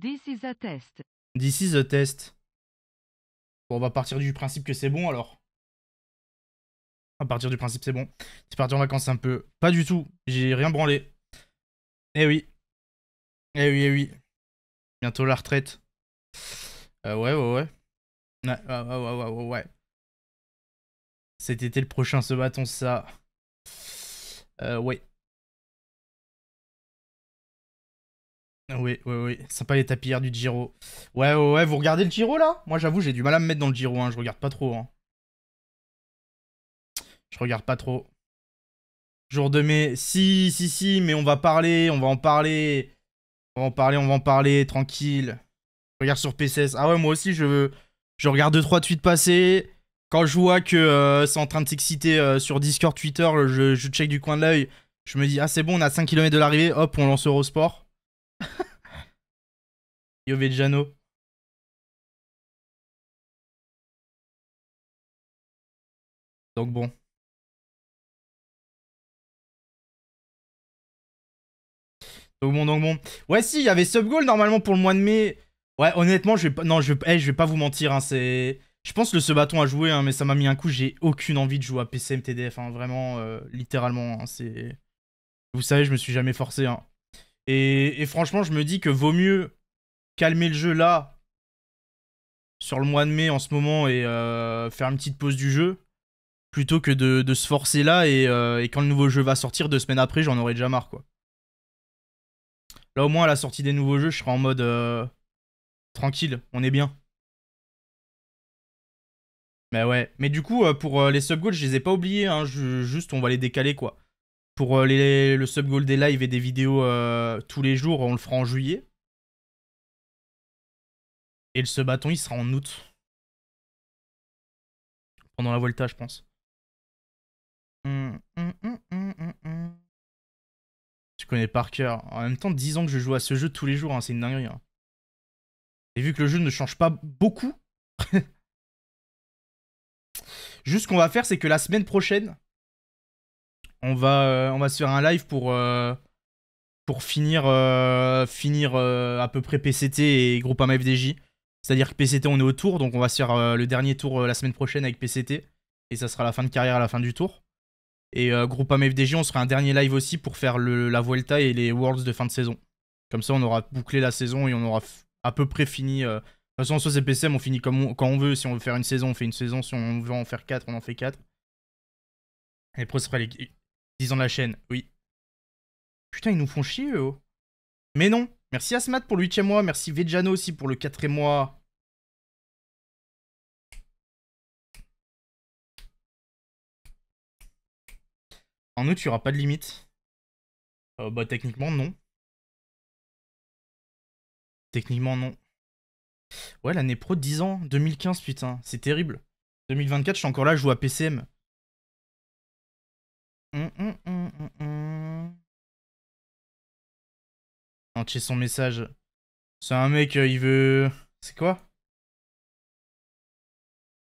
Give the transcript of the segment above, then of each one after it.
This is a test. This is a test. Bon, on va partir du principe que c'est bon alors. À partir du principe, c'est bon. C'est parti en vacances un peu. Pas du tout. J'ai rien branlé. Eh oui. Eh oui, eh oui. Bientôt la retraite. Euh, ouais, ouais, ouais. Ouais, ouais, ouais, ouais, ouais, ouais. Cet été, le prochain ce bâton, ça. Euh, ouais. Oui, oui, oui. Sympa les tapis du Giro. Ouais, ouais, ouais. Vous regardez le Giro là Moi, j'avoue, j'ai du mal à me mettre dans le Giro. Hein. Je regarde pas trop. Hein. Je regarde pas trop. Jour de mai. Si, si, si. Mais on va parler. On va en parler. On va en parler. On va en parler. Tranquille. Je regarde sur PCS. Ah ouais, moi aussi, je veux. Je regarde 2-3 tweets passés. Quand je vois que euh, c'est en train de s'exciter euh, sur Discord, Twitter, je, je check du coin de l'œil. Je me dis, ah, c'est bon, on à 5 km de l'arrivée. Hop, on lance Eurosport. Yovejano Donc bon. Donc bon, donc bon. Ouais, si, il y avait Subgoal normalement pour le mois de mai. Ouais, honnêtement, je vais pas, non, je vais, eh, pas vous mentir. Hein, c'est, je pense le ce bâton a joué hein, mais ça m'a mis un coup. J'ai aucune envie de jouer à PCMTDF. Hein, vraiment, euh, littéralement, c'est. Vous savez, je me suis jamais forcé. Et, franchement, je me dis que vaut mieux calmer le jeu là, sur le mois de mai en ce moment, et euh, faire une petite pause du jeu, plutôt que de, se forcer là, euh, et, quand le nouveau jeu va sortir, deux semaines après, j'en aurai déjà marre, quoi. Là, au moins, à la sortie des nouveaux jeux, je serai en mode euh, tranquille, on est bien. Mais ouais, mais du coup, pour les subgoals, je les ai pas oubliés, hein, juste on va les décaler, quoi. Pour euh, le sub goal des lives et des vidéos euh, tous les jours, on le fera en juillet. Et ce bâton, il sera en août. Pendant la Volta, je pense. Hum, hum, hum, tu connais par cœur. En même temps, 10 ans que je joue à ce jeu tous les jours, hein, c'est une dinguerie. Hein. Et vu que le jeu ne change pas beaucoup, juste ce qu'on va faire, c'est que la semaine prochaine, on va, euh, on va se faire un live pour, euh, pour finir, euh, finir à peu près PCT et groupe FDJ. C'est-à-dire que PCT, on est au tour, donc on va se faire le dernier tour la semaine prochaine avec PCT. Et ça sera la fin de carrière à la fin du tour. Et groupe FDJ, on sera un dernier live aussi pour faire le, la Vuelta et les Worlds de fin de saison. Comme ça, on aura bouclé la saison et on aura à peu près fini. de toute façon, soit c'est PCM, on finit comme quand on veut. Si on veut faire une saison, on fait une saison. Si on veut en faire quatre, on en fait quatre. Et après, ce sera les, 10 ans de la chaîne, oui. Putain, ils nous font chier, eux. Oh. Mais non. Merci Asmat pour le 8 mois. Merci Vejano aussi pour le 4 mois. En nous tu n'y pas de limite. Euh, bah, techniquement, non. Techniquement, non. Ouais, l'année pro, 10 ans. 2015, putain. C'est terrible. 2024, je suis encore là, je joue à PCM. Mmh, mmh, mmh, Entier son message. C'est un mec, euh, il veut. C'est quoi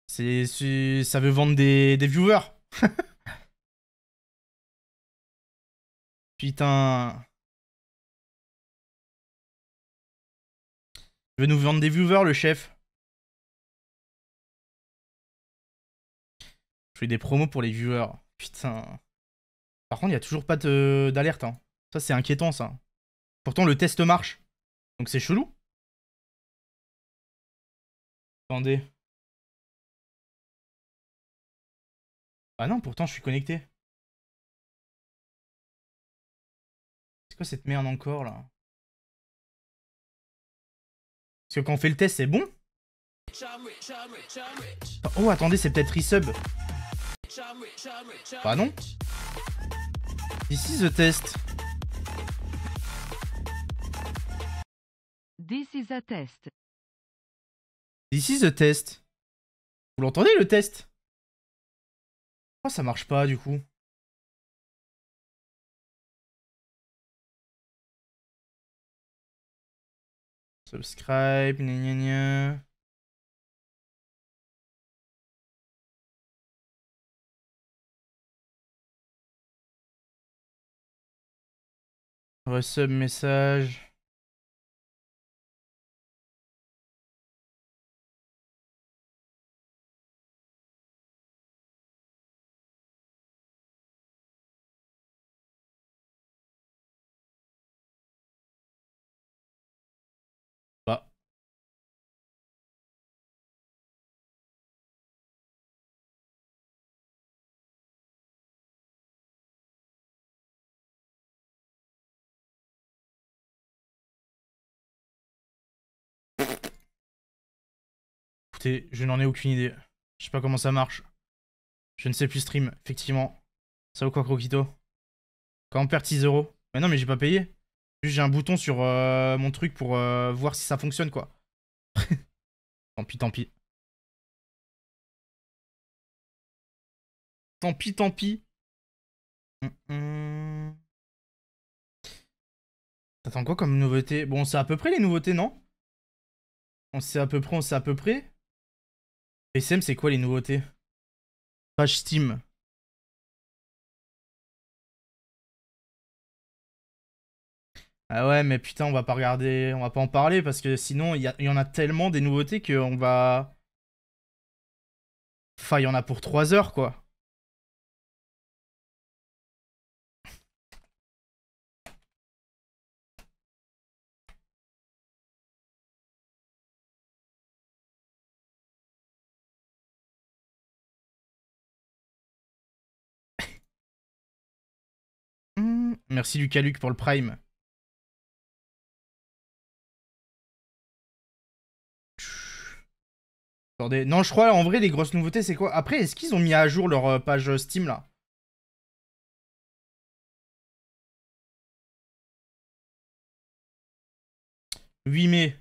C'est. Ça veut vendre des, des viewers Putain. Il veut nous vendre des viewers, le chef. Je fais des promos pour les viewers. Putain. Par contre, il n'y a toujours pas d'alerte. Hein. Ça, c'est inquiétant, ça. Pourtant, le test marche. Donc, c'est chelou. Attendez. Ah non, pourtant, je suis connecté. C'est quoi cette merde encore, là Parce que quand on fait le test, c'est bon Oh, attendez, c'est peut-être resub. Ah non. This is a test. This is a test. This is a test. Vous l'entendez le test oh, ça marche pas du coup Subscribe, Reçu message. je n'en ai aucune idée. Je sais pas comment ça marche. Je ne sais plus stream, effectivement. Ça ou quoi, Croquito Quand on perd 6 euros. Mais non, mais j'ai pas payé. Juste, j'ai un bouton sur euh, mon truc pour euh, voir si ça fonctionne, quoi. tant pis, tant pis. Tant pis, tant pis. T'attends quoi comme nouveauté Bon, c'est à peu près les nouveautés, non On sait à peu près, on sait à peu près. SM, c'est quoi les nouveautés Page Steam. Ah ouais, mais putain, on va pas regarder, on va pas en parler parce que sinon, il y, y, en a tellement des nouveautés qu'on va. Enfin, il y en a pour 3 heures quoi. Merci du pour le Prime. Attendez. Non, je crois en vrai, les grosses nouveautés, c'est quoi Après, est-ce qu'ils ont mis à jour leur euh, page euh, Steam là « 8 mai.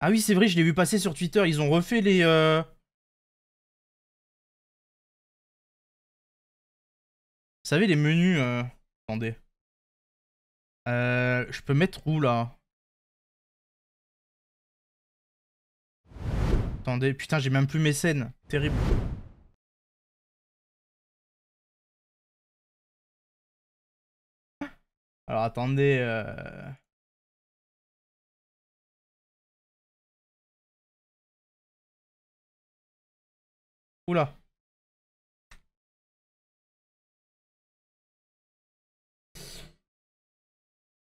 Ah oui, c'est vrai, je l'ai vu passer sur Twitter. Ils ont refait les, euh, savez, les menus... Euh, attendez. Euh, je peux mettre où, là Attendez, putain, j'ai même plus mes scènes. Terrible. Alors, attendez... Euh... Oula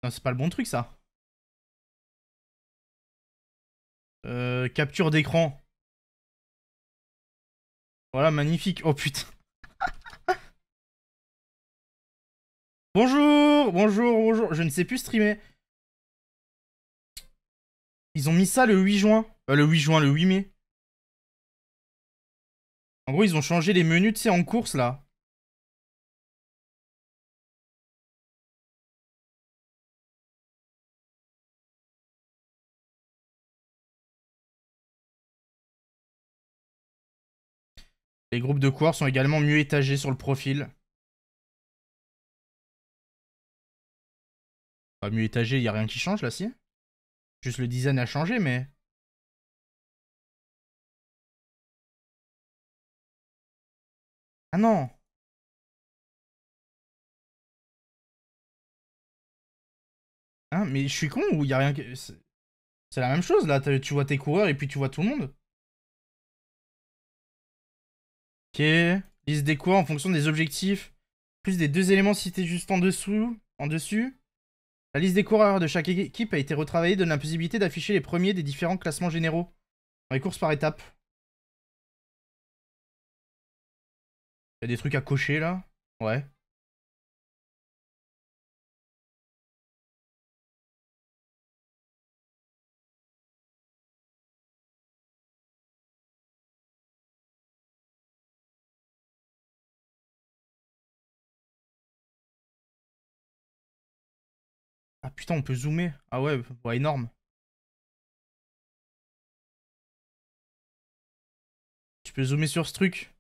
Non, c'est pas le bon truc, ça. Euh, capture d'écran. Voilà, magnifique. Oh putain. bonjour, bonjour, bonjour. Je ne sais plus streamer. Ils ont mis ça le 8 euh, juin. le 8 juin, le 8 mai. En gros, ils ont changé les menus, tu sais, en course, là. Les groupes de coureurs sont également mieux étagés sur le profil. Pas mieux étagé, il n'y a rien qui change là, si Juste le design a changé, mais... Ah non Hein, mais je suis con ou il n'y a rien qui... C'est la même chose là, tu vois tes coureurs et puis tu vois tout le monde Liste des cours en fonction des objectifs, plus des deux éléments cités juste en dessous, en dessus. La liste des coureurs de chaque équipe a été retravaillée, donne la possibilité d'afficher les premiers des différents classements généraux dans les courses par étapes. Il y a des trucs à cocher là Ouais. putain, on peut zoomer. Ah ouais, énorme. Tu peux zoomer sur ce truc.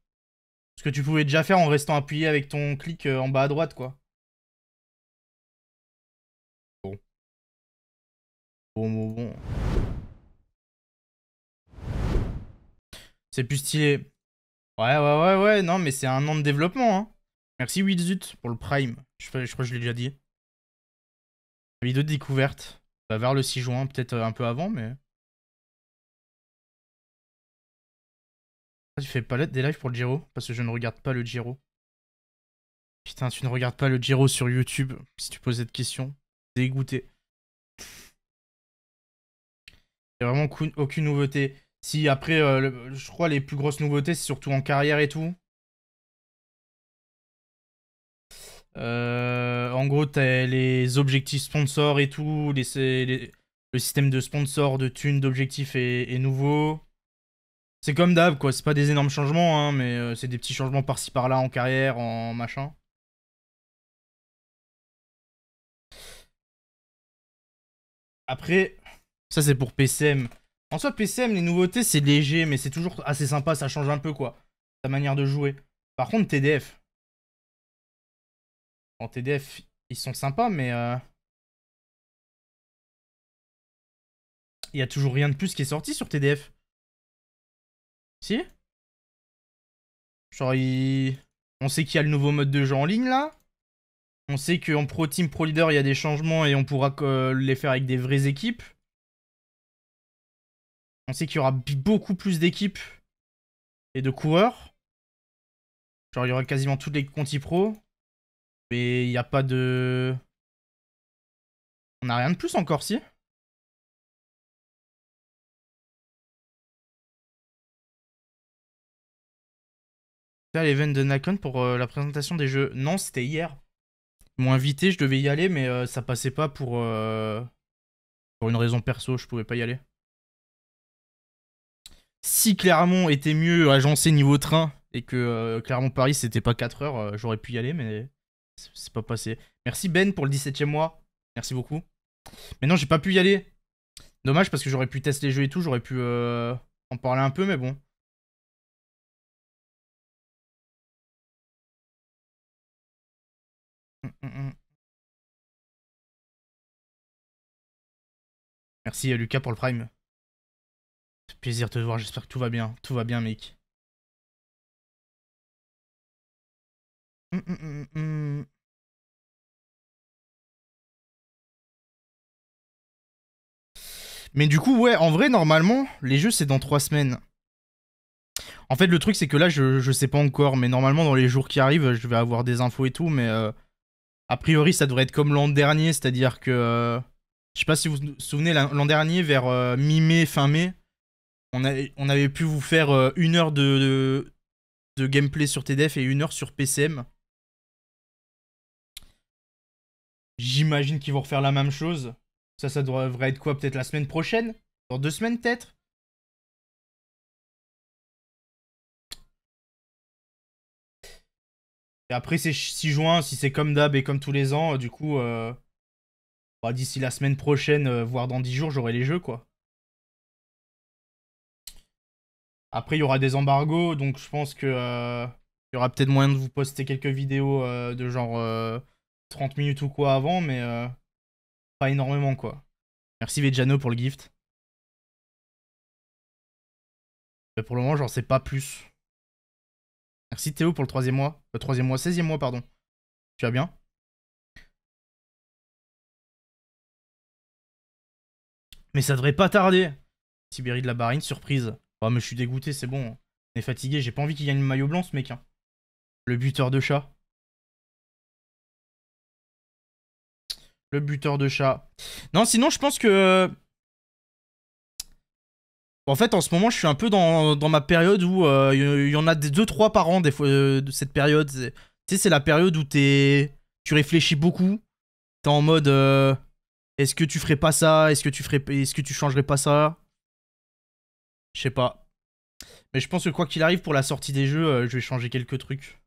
Ce que tu pouvais déjà faire en restant appuyé avec ton clic euh, en bas à droite, quoi. Bon. Bon, bon, bon. C'est plus stylé. Ouais, ouais, ouais, ouais. Non, mais c'est un an de développement, hein. Merci Wizut pour le Prime. Je, je crois que je l'ai déjà dit. Vidéo de découverte. Bah, vers le 6 juin, peut-être euh, un peu avant, mais. Ah, tu fais pas des lives pour le Giro Parce que je ne regarde pas le Giro. Putain, tu ne regardes pas le Giro sur YouTube si tu poses cette questions Dégoûté. Il vraiment aucune nouveauté. Si après, euh, je crois les plus grosses nouveautés, c'est surtout en carrière et tout. Euh, en gros, t'as les objectifs sponsors et tout, les, le système de sponsors, de thunes, d'objectifs est, nouveau. C'est comme d'hab, quoi. C'est pas des énormes changements, hein, mais euh, c'est des petits changements par-ci par-là en carrière, en machin. Après, ça c'est pour PCM. En soi, PCM, les nouveautés, c'est léger, mais c'est toujours assez sympa, ça change un peu, quoi. Ta manière de jouer. Par contre, TDF. En TDF, ils sont sympas, mais... Euh, il y a toujours rien de plus qui est sorti sur TDF. Si Genre, on sait qu'il y a le nouveau mode de jeu en ligne, là. On sait qu'en Pro Team, Pro Leader, il y a des changements et on pourra les faire avec des vraies équipes. On sait qu'il y aura beaucoup plus d'équipes et de coureurs. Genre, il y aura quasiment toutes les Conti Pro. Mais il n'y a pas de... On a rien de plus encore, si à l'event de Nakon pour euh, la présentation des jeux. Non, c'était hier. Ils m'ont invité, je devais y aller, mais euh, ça passait pas pour, euh, pour une raison perso, je pouvais pas y aller. Si Clermont était mieux agencé niveau train et que Clermont-Paris c'était pas 4 heures, j'aurais pu y aller, mais c'est pas passé. Merci Ben pour le 17 e mois. Merci beaucoup. Mais non, j'ai pas pu y aller. Dommage parce que j'aurais pu tester les jeux et tout. J'aurais pu euh, en parler un peu, mais bon. Hum, hum, hum. Merci euh, Lucas pour le prime. Plaisir de te voir, j'espère que tout va bien. Tout va bien mec. Mm, mm, mm, mais du coup, ouais, en vrai, normalement, les jeux, c'est dans 3 semaines. En fait, le truc, c'est que là, je, je sais pas encore, mais normalement, dans les jours qui arrivent, je vais avoir des infos et tout, mais euh, a priori, ça devrait être comme l'an dernier, c'est-à-dire que... Euh, je sais pas si vous vous souvenez, l'an dernier, vers euh, mi-mai, fin mai, on, on, avait pu vous faire une heure de, de gameplay sur TDF et une heure sur PCM. J'imagine qu'ils vont refaire la même chose. Ça, ça devrait être quoi Peut-être la semaine prochaine Dans deux semaines, peut-être Et après, c'est 6 juin, si c'est comme d'hab et comme tous les ans, euh, du coup, euh, bah, d'ici la semaine prochaine, euh, voire dans 10 jours, j'aurai les jeux, quoi. Après, il y aura des embargos, donc je pense qu'il y aura peut-être moyen de vous poster quelques vidéos de genre 30 minutes ou quoi avant, mais euh, pas énormément quoi. Merci Vejano pour le gift. pour le moment, j'en sais pas plus. Merci Théo pour le troisième mois. Le euh, troisième mois, 16e mois, pardon. Tu vas bien Mais ça devrait pas tarder. Sibérie de la Barine, surprise. Oh, mais je suis dégoûté, c'est bon. Hein. On est fatigué, j'ai pas envie qu'il gagne le maillot blanc, ce mec. Hein. Le buteur de chat. Le buteur de chat. Non, sinon, je pense que... Euh, en fait, en ce moment, je suis un peu dans, ma période où il euh, y, en a 2-3 par an des fois, euh, de cette période. Tu sais, c'est la période où es, tu réfléchis beaucoup. T'es en mode est-ce que tu ferais pas ça Est-ce que tu ferais est-ce que tu changerais pas ça Je sais pas. Mais je pense que quoi qu'il arrive pour la sortie des jeux, je vais changer quelques trucs.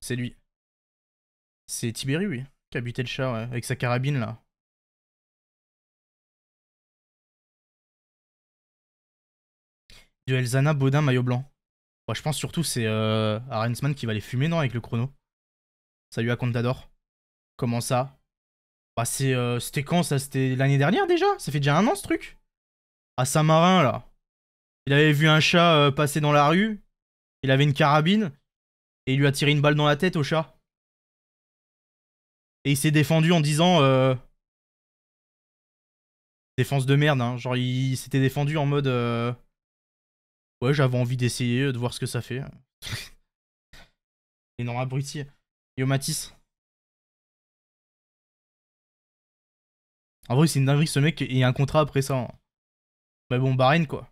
C'est lui. C'est Tibéri, oui, qui a buté le chat, avec sa carabine, là. De Elzana, Baudin, maillot blanc. Ouais, je pense surtout c'est euh, Arensman qui va les fumer, non, avec le chrono. Salut à Contador. Comment ça Bah c'est... Euh, c'était quand ça C'était l'année dernière déjà Ça fait déjà un an ce truc À Saint-Marin, là. Il avait vu un chat euh, passer dans la rue. Il avait une carabine. Et il lui a tiré une balle dans la tête au chat. Et il s'est défendu en disant. Euh... Défense de merde, hein. Genre, il s'était défendu en mode. Euh, ouais, j'avais envie d'essayer, euh, de voir ce que ça fait. Énorme abruti. Yo Matisse. En vrai, c'est une dinguerie, ce mec, il y a un contrat après ça. mais hein. bah bon, Bahreïn, quoi.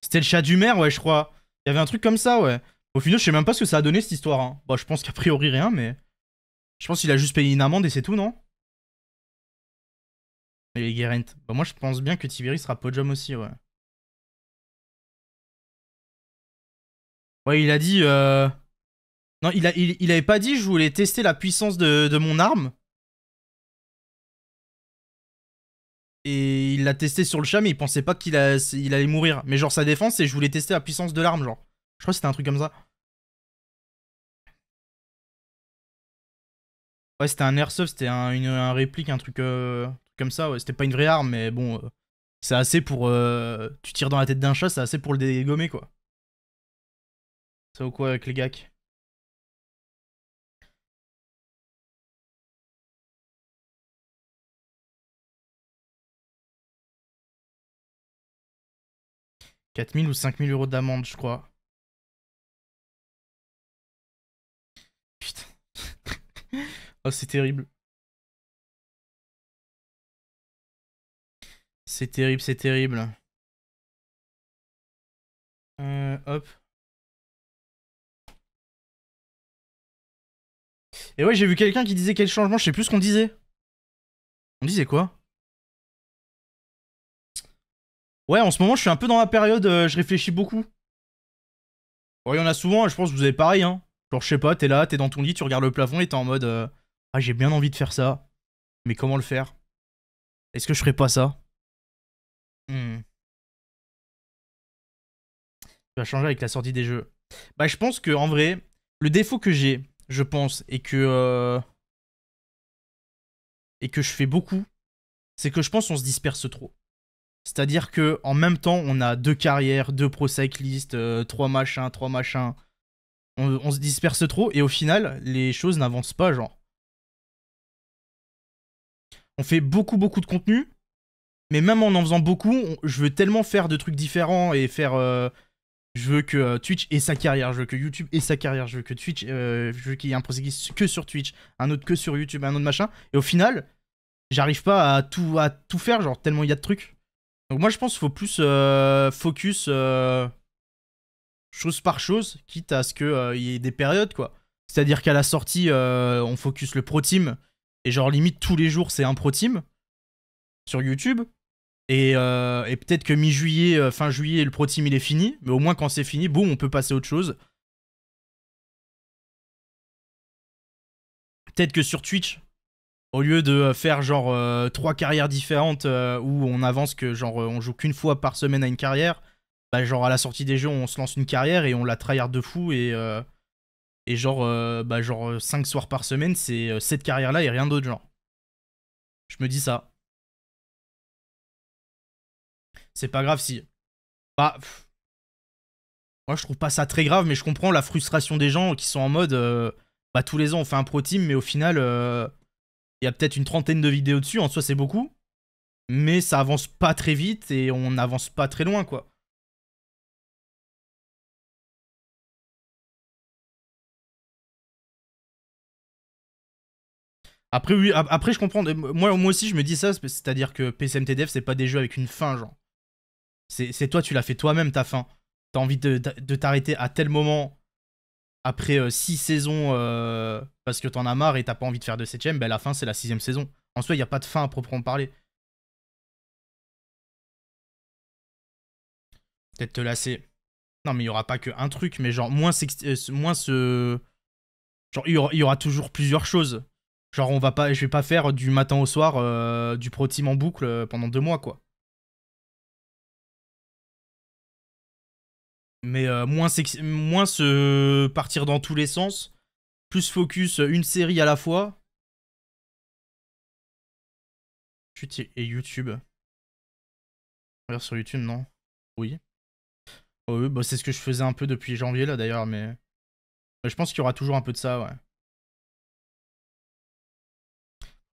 C'était le chat du maire, ouais, je crois. Il y avait un truc comme ça, ouais. Au final, je sais même pas ce que ça a donné cette histoire. Hein. Bah, je pense qu'a priori rien, mais. Je pense qu'il a juste payé une amende et c'est tout, non Et Gerent. Bah, moi, je pense bien que Tiberi sera podium aussi, ouais. Ouais, il a dit. Euh, non, il, a, il, avait pas dit je voulais tester la puissance de, mon arme. Et il l'a testé sur le chat, mais il pensait pas qu'il allait mourir. Mais genre, sa défense, c'est je voulais tester la puissance de l'arme, genre. Je crois que c'était un truc comme ça. Ouais, c'était un airsoft, c'était un, réplique, un truc euh, comme ça. C'était pas une vraie arme, mais bon, euh, c'est assez pour. Euh, tu tires dans la tête d'un chat, c'est assez pour le dégommer, quoi. Ça ou quoi avec les gacs 4000 ou 5000 euros d'amende, je crois. Oh, c'est terrible. C'est terrible, c'est terrible. Euh, hop. Et ouais, j'ai vu quelqu'un qui disait quel changement, je sais plus ce qu'on disait. On disait quoi Ouais, en ce moment, je suis un peu dans la période, euh, je réfléchis beaucoup. Ouais, il y en a souvent, je pense que vous avez pareil, hein. Genre, je sais pas, t'es là, t'es dans ton lit, tu regardes le plafond et t'es en mode... Euh, ah, j'ai bien envie de faire ça, mais comment le faire Est-ce que je ferai pas ça hmm. Ça va changer avec la sortie des jeux. Bah, je pense que en vrai, le défaut que j'ai, je pense, et que euh, et que je fais beaucoup, c'est que je pense on se disperse trop. C'est-à-dire que en même temps, on a deux carrières, deux pro cyclistes, euh, trois machins, trois machins. on se disperse trop et au final, les choses n'avancent pas, genre. On fait beaucoup, beaucoup de contenu. Mais même en en faisant beaucoup, je veux tellement faire de trucs différents et faire. Euh, je veux que euh, Twitch ait sa carrière, je veux que YouTube ait sa carrière, je veux que Twitch. Euh, je veux qu'il y ait un processus que sur Twitch, un autre que sur YouTube, un autre machin. Et au final, j'arrive pas à tout, à tout faire, genre tellement il y a de trucs. Donc moi je pense qu'il faut plus focus chose par chose, quitte à ce qu'il y ait des périodes quoi. C'est-à-dire qu'à la sortie, on focus le pro team et genre, limite, tous les jours, c'est un pro team sur YouTube. Et, euh, peut-être que mi-juillet, euh, fin juillet, le pro team il est fini. Mais au moins, quand c'est fini, boum, on peut passer à autre chose. Peut-être que sur Twitch, au lieu de euh, faire genre trois carrières différentes où on avance que genre on joue qu'une fois par semaine à une carrière, bah genre à la sortie des jeux on se lance une carrière et on la tryhard de fou et, et genre, euh, bah genre 5 euh, soirs par semaine, c'est euh, cette carrière-là et rien d'autre, genre. Je me dis ça. C'est pas grave si. Bah. Moi, je trouve pas ça très grave, mais je comprends la frustration des gens qui sont en mode. bah, tous les ans, on fait un pro team, mais au final, il y a peut-être une trentaine de vidéos dessus. En soi, c'est beaucoup. Mais ça avance pas très vite et on n'avance pas très loin, quoi. Après, oui, après, je comprends. Moi, aussi, je me dis ça, c'est-à-dire que PCMTDF, c'est pas des jeux avec une fin, genre. C'est toi, tu l'as fait toi-même, ta fin. T'as envie de, t'arrêter à tel moment après 6 euh, saisons euh, parce que t'en as marre et t'as pas envie de faire de 7ème, ben la fin, c'est la 6 saison. En soi, il n'y a pas de fin à proprement parler. Peut-être te lasser. Non, mais il n'y aura pas que un truc, mais genre, moins, euh, moins ce. Genre, il y aura toujours plusieurs choses. Genre, on va pas, je vais pas faire du matin au soir euh, du pro team en boucle euh, pendant deux mois, quoi. Mais euh, moins, se partir dans tous les sens, plus focus une série à la fois. et YouTube. Regarde sur YouTube, non Oui. Oh, oui, bah, c'est ce que je faisais un peu depuis janvier, là, d'ailleurs, mais je pense qu'il y aura toujours un peu de ça, ouais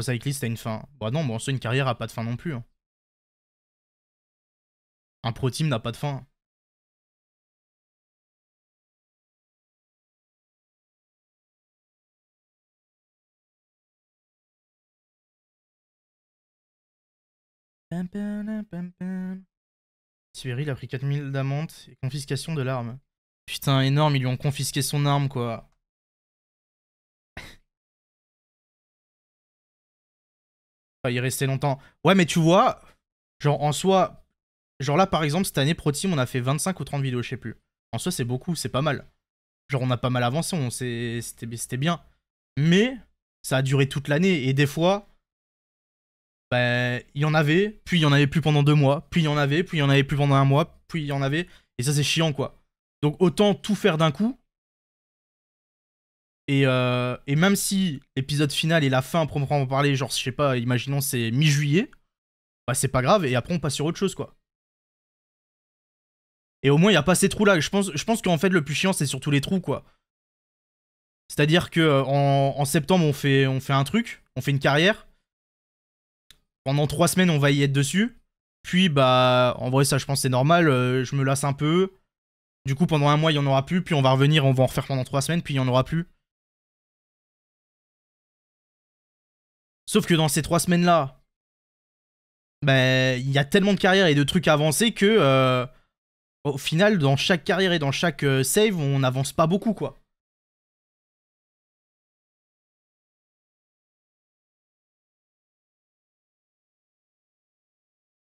cycliste a une fin. Bah non, bon, ça, une carrière a pas de fin non plus. Hein. Un pro team n'a pas de fin. il a pris 4000 d'amende et confiscation de l'arme. Putain, énorme, ils lui ont confisqué son arme, quoi. Il restait longtemps. Ouais, mais tu vois, genre en soi, genre là par exemple, cette année Pro Team, on a fait 25 ou 30 vidéos, je sais plus. En soi, c'est beaucoup, c'est pas mal. Genre on a pas mal avancé, on c'était bien. Mais ça a duré toute l'année et des fois, bah, il y en avait, puis il y en avait plus pendant deux mois, puis il y en avait, puis il y en avait plus pendant un mois, puis il y en avait, et ça c'est chiant quoi. Donc autant tout faire d'un coup euh, et, même si l'épisode final et la fin, pour en parler, genre, je sais pas, imaginons c'est mi-juillet, bah c'est pas grave, et après on passe sur autre chose, quoi. Et au moins, il n'y a pas ces trous-là. Je pense, je pense qu'en fait, le plus chiant, c'est surtout les trous, quoi. C'est-à-dire que euh, en, septembre, on fait, on fait un truc, on fait une carrière. Pendant trois semaines, on va y être dessus. Puis, bah, en vrai, ça, je pense, c'est normal. Euh, je me lasse un peu. Du coup, pendant un mois, il n'y en aura plus. Puis, on va revenir, on va en refaire pendant trois semaines. Puis, il n'y en aura plus. Sauf que dans ces trois semaines-là, ben, il y a tellement de carrières et de trucs à avancer que euh, au final, dans chaque carrière et dans chaque euh, save, on n'avance pas beaucoup, quoi.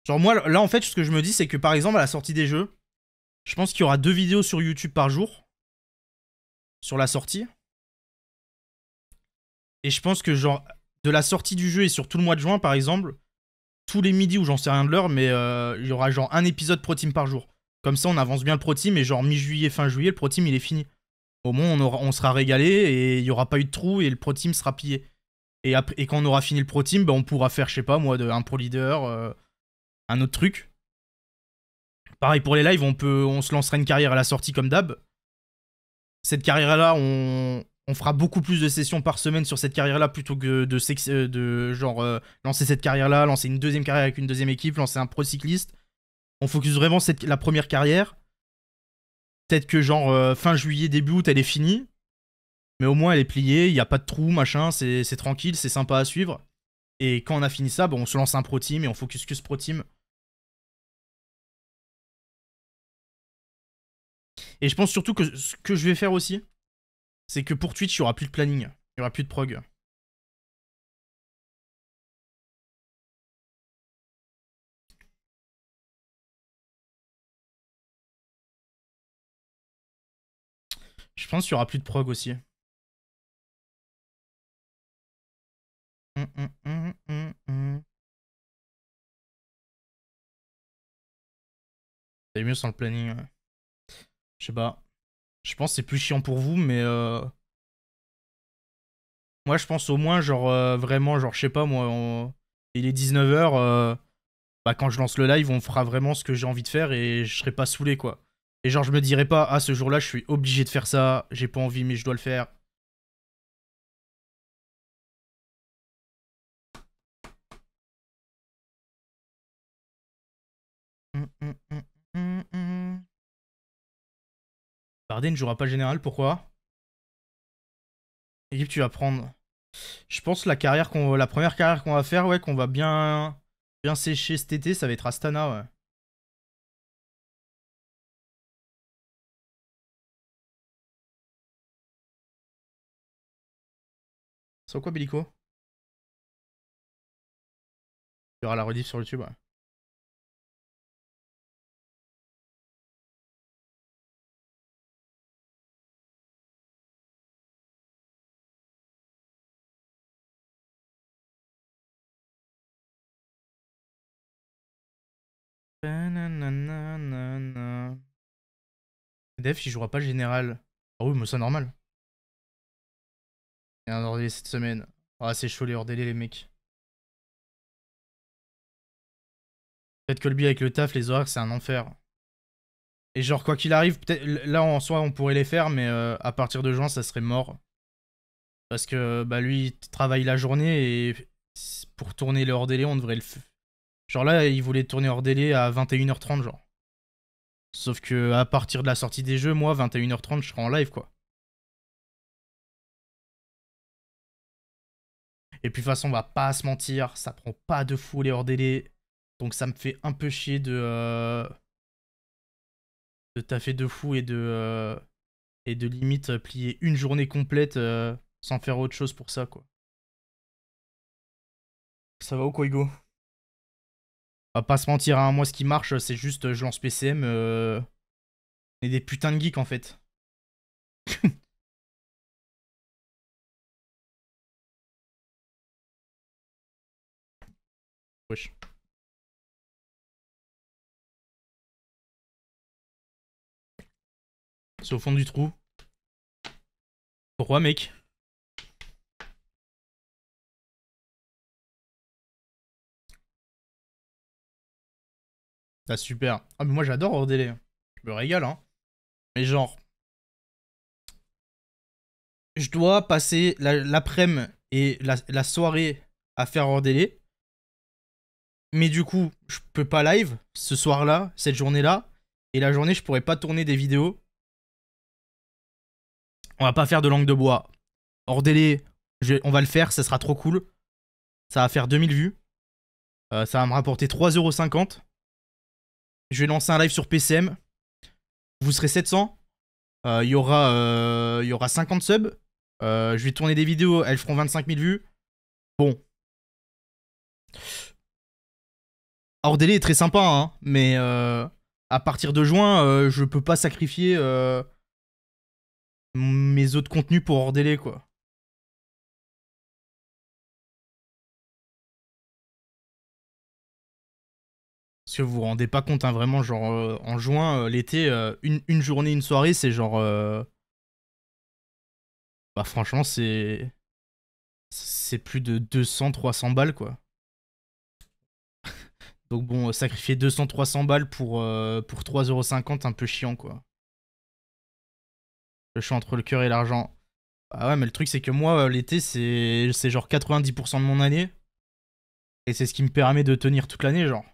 Genre moi, là en fait, ce que je me dis, c'est que par exemple, à la sortie des jeux, je pense qu'il y aura deux vidéos sur YouTube par jour. Sur la sortie. Et je pense que genre de la sortie du jeu et sur tout le mois de juin, par exemple, tous les midis où j'en sais rien de l'heure, mais euh, il y aura genre un épisode pro team par jour. Comme ça, on avance bien le pro team et genre mi-juillet, fin juillet, le pro team il est fini. Au moins, on, aura, on sera régalé et il n'y aura pas eu de trou et le pro team sera pillé. Et, et quand on aura fini le pro team, ben, on pourra faire, je sais pas moi, de, un pro leader, euh, un autre truc. Pareil pour les lives, on, peut, on se lancera une carrière à la sortie comme d'hab. Cette carrière-là, on, on fera beaucoup plus de sessions par semaine sur cette carrière-là plutôt que de, euh, genre euh, lancer cette carrière-là, lancer une deuxième carrière avec une deuxième équipe, lancer un pro cycliste. On focus vraiment cette, la première carrière. Peut-être que genre euh, fin juillet, début août, elle est finie. Mais au moins elle est pliée, il n'y a pas de trou, machin, c'est tranquille, c'est sympa à suivre. Et quand on a fini ça, bon, on se lance un pro team et on focus que ce pro team. Et je pense surtout que ce que je vais faire aussi, c'est que pour Twitch, il n'y aura plus de planning, il n'y aura plus de prog. Je pense qu'il n'y aura plus de prog aussi. Hum, hum, hum, c'est mieux sans le planning. Je sais pas. Je pense que c'est plus chiant pour vous, mais... Euh, moi, je pense au moins, genre, euh, vraiment, genre, je sais pas, moi, il est 19h, euh, bah, quand je lance le live, on fera vraiment ce que j'ai envie de faire et je serai pas saoulé, quoi. Et genre, je me dirai pas, ah, ce jour-là, je suis obligé de faire ça, j'ai pas envie, mais je dois le faire. Bardet ne jouera pas général, pourquoi Équipe, tu vas prendre. Je pense la carrière qu'on, la première carrière qu'on va faire, ouais, qu'on va bien, bien sécher cet été, ça va être Astana, ouais. Sur quoi Bellico Il y la rediff sur YouTube, ouais. Def, il jouera pas le général. Ah oui, mais ça normal. Il y a un ordre cette semaine. Ah, c'est chaud les ordélés, les mecs. Peut-être que le avec le taf, les horaires, c'est un enfer. Et genre, quoi qu'il arrive, peut-être là en soi, on pourrait les faire, mais euh, à partir de juin, ça serait mort. Parce que bah, lui, il travaille la journée et pour tourner le hors on devrait le, faire. Genre là, ils voulaient tourner hors délai à 21h30, genre. Sauf que à partir de la sortie des jeux, moi, 21h30, je serai en live, quoi. Et puis de toute façon, on va pas se mentir, ça prend pas de fou les hors délai. Donc ça me fait un peu chier de... Euh, de taffer de fou et de... Euh, et de limite plier une journée complète euh, sans faire autre chose pour ça, quoi. Ça va ou quoi, Hugo va pas se mentir, hein, moi ce qui marche, c'est juste euh, je lance PCM. Euh... est des putains de geeks en fait. Wesh. C'est au fond du trou. Pourquoi mec Ah super. Ah mais moi j'adore hors délai. Je me régale hein. Mais genre je dois passer l'après-midi et la, soirée à faire hors délai. Mais du coup, je peux pas live ce soir-là, cette journée-là. Et la journée, je pourrais pas tourner des vidéos. On va pas faire de langue de bois. Hors délai, on va le faire, ça sera trop cool. Ça va faire 2000 vues. Euh, ça va me rapporter 3,50€. Je vais lancer un live sur PCM. Vous serez 700. Euh, il y, aura, euh, y aura 50 subs. Euh, je vais tourner des vidéos. Elles feront 25 000 vues. Bon. Ordélé est très sympa, hein, mais à partir de juin, je peux pas sacrifier mes autres contenus pour Ordélé quoi. vous vous rendez pas compte, hein, vraiment, genre euh, en juin, euh, l'été, euh, une, journée, une soirée, c'est genre. Bah, franchement, c'est. C'est plus de 200, 300 balles, quoi. Donc, bon, sacrifier 200, 300 balles pour, pour 3,50€, un peu chiant, quoi. je suis entre le cœur et l'argent. Ah ouais, mais le truc, c'est que moi, l'été, c'est genre 90% de mon année. Et c'est ce qui me permet de tenir toute l'année, genre.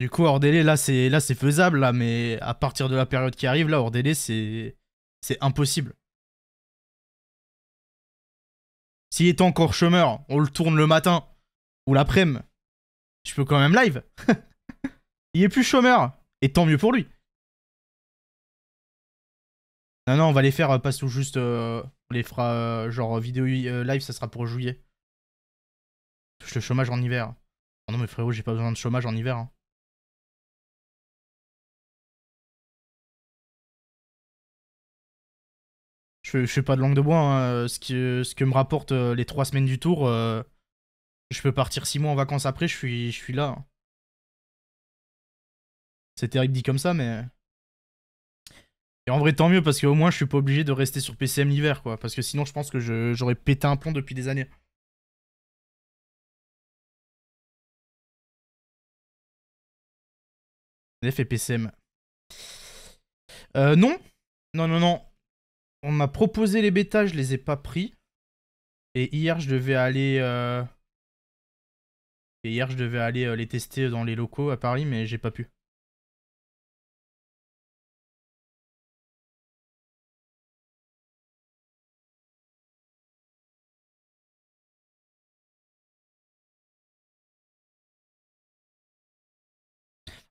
Du coup, hors délai, là, c'est là, c'est faisable, là, mais à partir de la période qui arrive, là, hors délai, c'est c'est impossible. S'il est encore chômeur, on le tourne le matin ou l'après-midi. Je peux quand même live. Il est plus chômeur et tant mieux pour lui. Non, non, on va les faire euh, pas sous juste. Euh, on les fera euh, genre vidéo live, ça sera pour juillet. Touche le chômage en hiver. Oh non, mais frérot, j'ai pas besoin de chômage en hiver. Hein. je, fais pas de langue de bois. Hein. Euh, ce, que, ce que me rapporte euh, les trois semaines du tour, euh, je peux partir six mois en vacances après, je suis, je suis là. Hein. C'est terrible dit comme ça, mais. Et en vrai, tant mieux, parce qu'au moins, je suis pas obligé de rester sur PCM l'hiver, quoi. Parce que sinon, je pense que j'aurais pété un plomb depuis des années. L'effet PCM. Euh, non. Non, non, non on m'a proposé les bêtas, je les ai pas pris. Et hier, je devais aller. Euh, hier, je devais aller euh, les tester dans les locaux à Paris, mais j'ai pas pu.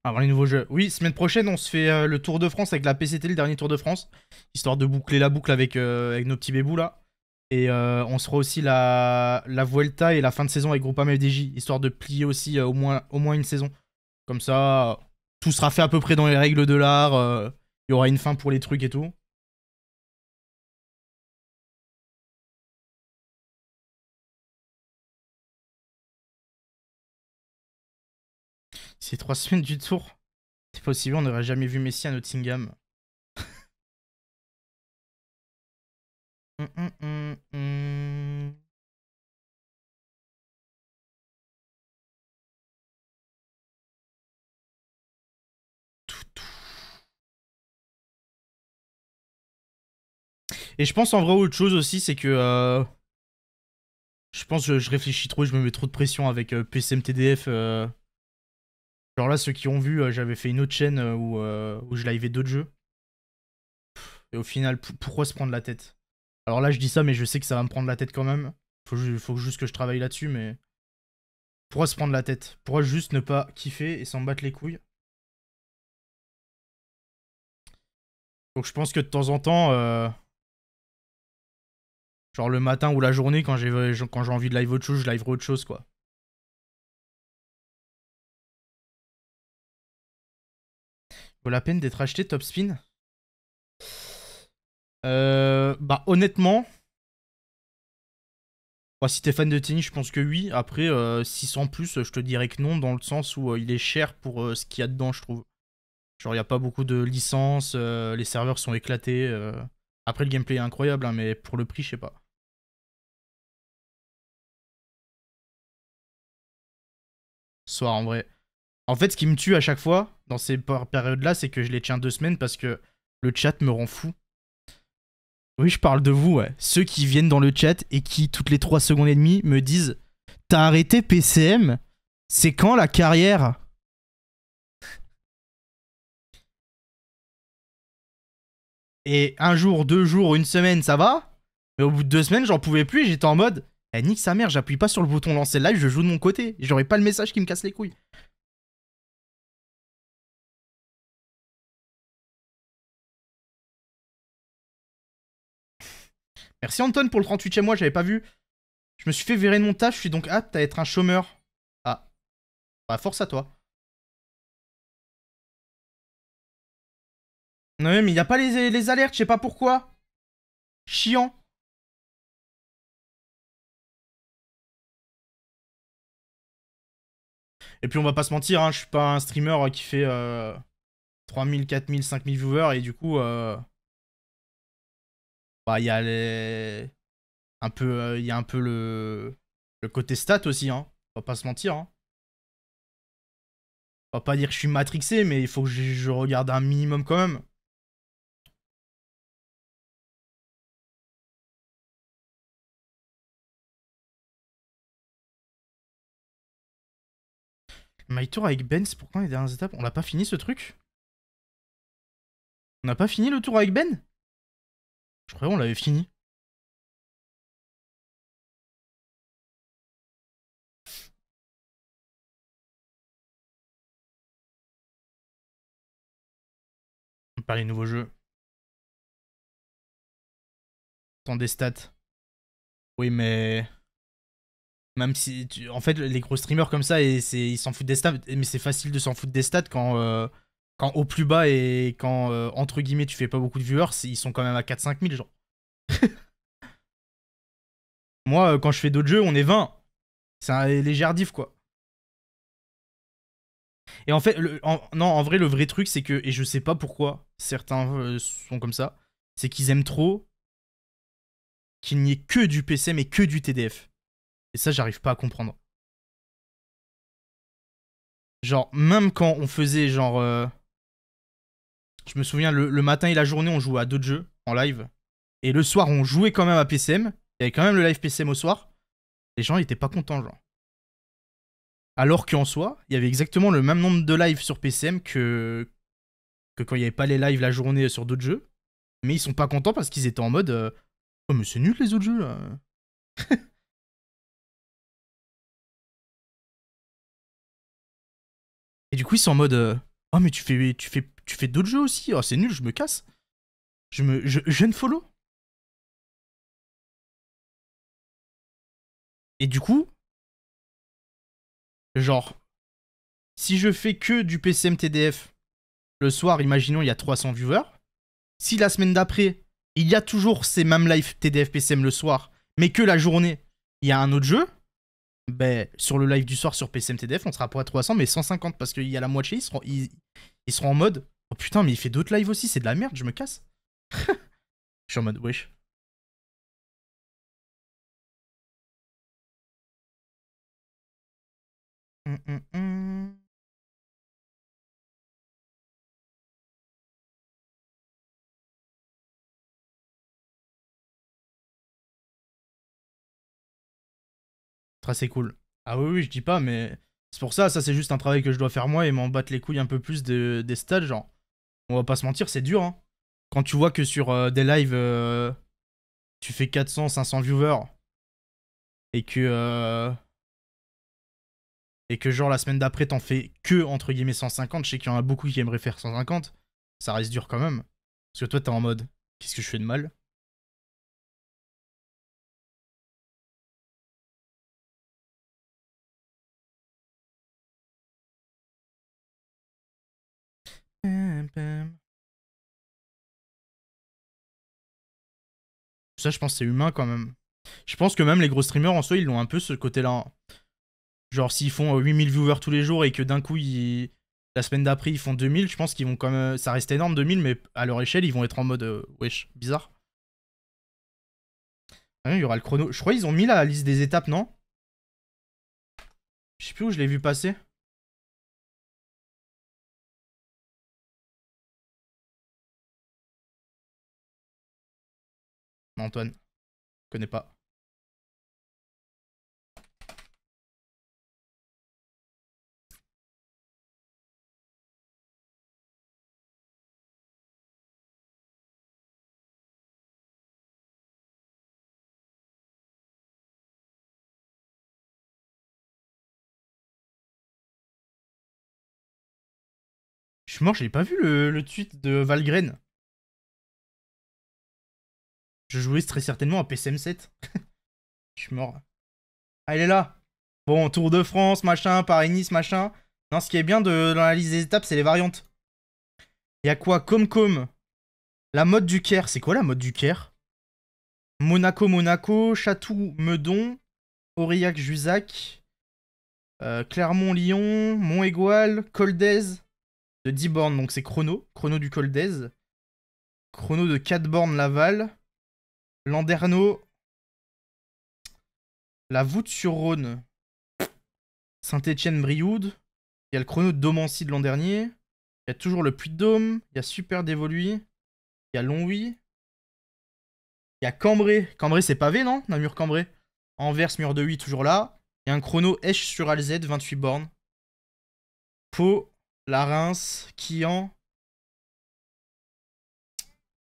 avant les nouveaux jeux. Oui, semaine prochaine, on se fait euh, le Tour de France avec la PCT, le dernier Tour de France, histoire de boucler la boucle avec, euh, avec nos petits bébous là. Et euh, on sera aussi la, Vuelta et la fin de saison avec Groupama FDJ, histoire de plier aussi au, moins, au moins une saison. Comme ça, tout sera fait à peu près dans les règles de l'art, il y aura une fin pour les trucs et tout. C'est trois semaines du tour. C'est possible, on n'aurait jamais vu Messi à Nottingham. Hum, hum, hum, et je pense en vrai autre chose aussi, c'est que euh, je pense que je réfléchis trop et je me mets trop de pression avec euh, TDF. Euh, Genre là, ceux qui ont vu, euh, j'avais fait une autre chaîne euh, euh, où, je liveais d'autres jeux. Et au final, pourquoi se prendre la tête Alors là, je dis ça, mais je sais que ça va me prendre la tête quand même. Faut, faut juste que je travaille là-dessus, mais. Pourquoi se prendre la tête Pourquoi juste ne pas kiffer et s'en battre les couilles Donc je pense que de temps en temps, genre le matin ou la journée, quand j'ai envie de live autre chose, je live autre chose quoi. vaut la peine d'être acheté top spin euh, Bah honnêtement, bah, si t'es fan de tennis, je pense que oui. Après, 600 euh, plus, je te dirais que non, dans le sens où euh, il est cher pour ce qu'il y a dedans, je trouve. Genre, il n'y a pas beaucoup de licences, les serveurs sont éclatés. Après, le gameplay est incroyable, hein, mais pour le prix, je sais pas. Soir, en vrai. En fait, ce qui me tue à chaque fois, dans ces périodes-là, c'est que je les tiens deux semaines parce que le chat me rend fou. Oui, je parle de vous, ouais. Ceux qui viennent dans le chat et qui, toutes les trois secondes et demie, me disent T'as arrêté PCM C'est quand la carrière Et un jour, deux jours, une semaine, ça va Mais au bout de deux semaines, j'en pouvais plus et j'étais en mode Eh, nique sa mère, j'appuie pas sur le bouton lancer live, je joue de mon côté. J'aurais pas le message qui me casse les couilles. Merci Anton pour le 38 e mois, j'avais pas vu. Je me suis fait virer de mon taf, je suis donc apte à être un chômeur. Ah. Bah force à toi. Non mais il n'y a pas les, les alertes, je sais pas pourquoi. Chiant. Et puis on va pas se mentir, hein, je suis pas un streamer qui fait 3000, 4000, 5000 viewers et du coup... Euh, bah, y un peu, euh, il y a un peu le, côté stats aussi, hein. On va pas se mentir. Hein. On va pas dire que je suis matrixé, mais il faut que je, regarde un minimum quand même. My tour avec Ben, c'est pourquoi les dernières étapes On l'a pas fini ce truc On n'a pas fini le tour avec Ben je crois qu'on l'avait fini. On parle des nouveaux jeux. Tant des stats. Oui, mais. Même si. En fait, les gros streamers comme ça, ils s'en foutent des stats. Mais c'est facile de s'en foutre des stats quand. Euh, quand au plus bas et quand, euh, entre guillemets, tu fais pas beaucoup de viewers, ils sont quand même à 4-5 000, genre. Moi, euh, quand je fais d'autres jeux, on est 20. C'est un léger diff, quoi. Et en fait, non, en vrai, le vrai truc, c'est que, et je sais pas pourquoi certains euh, sont comme ça, c'est qu'ils aiment trop qu'il n'y ait que du PC mais que du TDF. Et ça, j'arrive pas à comprendre. Genre, même quand on faisait genre. Je me souviens, le, matin et la journée, on jouait à d'autres jeux en live. Et le soir, on jouait quand même à PCM. Il y avait quand même le live PCM au soir. Les gens n'étaient pas contents, genre. Alors qu'en soi, il y avait exactement le même nombre de lives sur PCM que, quand il n'y avait pas les lives la journée sur d'autres jeux. Mais ils sont pas contents parce qu'ils étaient en mode euh, Oh, mais c'est nul les autres jeux et du coup, ils sont en mode euh, Oh, mais tu fais, tu fais tu fais d'autres jeux aussi. Oh, c'est nul, je me casse. Je me, je, ne follow. Et du coup, genre, si je fais que du PCM TDF le soir, imaginons il y a 300 viewers. Si la semaine d'après, il y a toujours ces mêmes live TDF PCM le soir, mais que la journée, il y a un autre jeu, ben, sur le live du soir sur PCM TDF, on sera pas à 300, mais 150 parce qu'il y a la moitié, ils seront en mode Oh putain, mais il fait d'autres lives aussi, c'est de la merde, je me casse. je suis en mode wesh. Très hum, hum, hum. C'est cool. Ah oui, oui, je dis pas, mais c'est pour ça, ça c'est juste un travail que je dois faire moi et m'en battre les couilles un peu plus de, des stats, genre. On va pas se mentir, c'est dur. Hein. Quand tu vois que sur euh, des lives, euh, tu fais 400, 500 viewers et que. Euh, et que, genre, la semaine d'après, t'en fais que, entre guillemets, 150. Je sais qu'il y en a beaucoup qui aimeraient faire 150. Ça reste dur quand même. Parce que toi, t'es en mode, qu'est-ce que je fais de mal je pense c'est humain quand même. Je pense que même les gros streamers en soi, ils l'ont un peu ce côté-là. Hein. Genre, s'ils font 8000 euh, viewers tous les jours et que d'un coup, la semaine d'après, ils font 2000, je pense qu'ils vont quand même. Ça reste énorme, 2000, mais à leur échelle, ils vont être en mode euh, wesh, bizarre. Ah, il y aura le chrono. Je crois qu'ils ont mis la liste des étapes, non Je sais plus où je l'ai vu passer. Antoine, je connais pas. Je suis j'ai pas vu le, le tweet de Valgren. Je jouais très certainement à PSM7. je suis mort. Ah, il est là. Bon, Tour de France, machin, Paris-Nice, machin. Non, ce qui est bien de, dans la liste des étapes, c'est les variantes. Il y a quoi Comcom. La mode du Caire. C'est quoi la mode du Caire Monaco-Monaco, Chatou-Meudon, Aurillac-Jusac, euh, Clermont-Lyon, Mont-Égoal, Col de 10 bornes. Donc c'est chrono. Chrono du coldez Chrono de 4 bornes Laval. Landerneau. La voûte sur Rhône. Saint-Étienne-Brioude. Il y a le chrono de Domancy de l'an dernier. Il y a toujours le Puy de Dôme. Il y a Super Il y a Longwy. Il y a Cambrai. Cambrai, c'est pavé, non mur Cambrai. Anvers, mur de 8, toujours là. Il y a un chrono Esch sur Alzette, 28 bornes. Pau, La Reims, Quillan.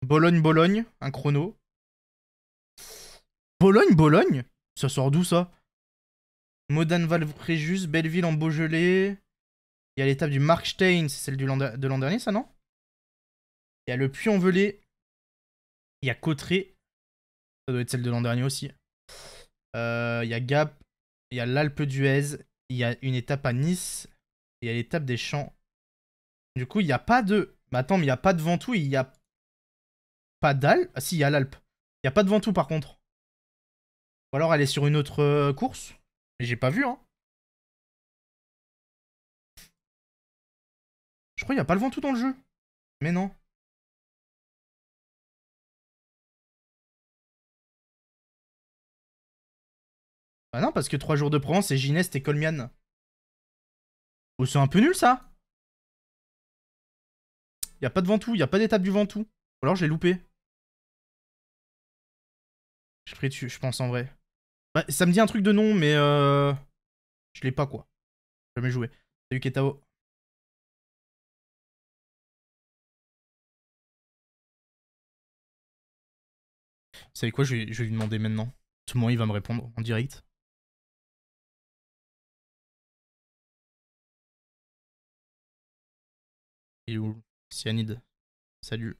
Bologne-Bologne, un chrono. Bologne, Bologne Ça sort d'où ça Modane réjus Belleville en Beaujolais. Il y a l'étape du Markstein, c'est celle de l'an dernier, ça, non Il y a le Puy-en-Velay. Il y a Cauterets. Ça doit être celle de l'an dernier aussi. il y a Gap. Il y a l'Alpe d'Huez. Il y a une étape à Nice. il y a l'étape des Champs. Du coup, il n'y a pas de. Mais attends, mais il n'y a pas de Ventoux. Il n'y a pas d'Alpe. Ah, si, il y a l'Alpe. Il n'y a pas de Ventoux, par contre. Ou alors elle est sur une autre euh, course. J'ai pas vu, hein. Je crois qu'il n'y a pas le Ventoux dans le jeu. Mais non. Bah non, parce que 3 jours de Provence, c'est Ginest et Colmian. Oh, c'est un peu nul, ça Il n'y a pas de Ventoux, il n'y a pas d'étape du Ventoux. Ou alors, je l'ai loupé. Je, je pense, en vrai. Bah, ça me dit un truc de nom, mais euh, je l'ai pas quoi. Jamais joué. Salut Ketao. Vous savez quoi, je vais, lui demander maintenant. Tout le monde, il va me répondre en direct. Et où Cyanide. Salut.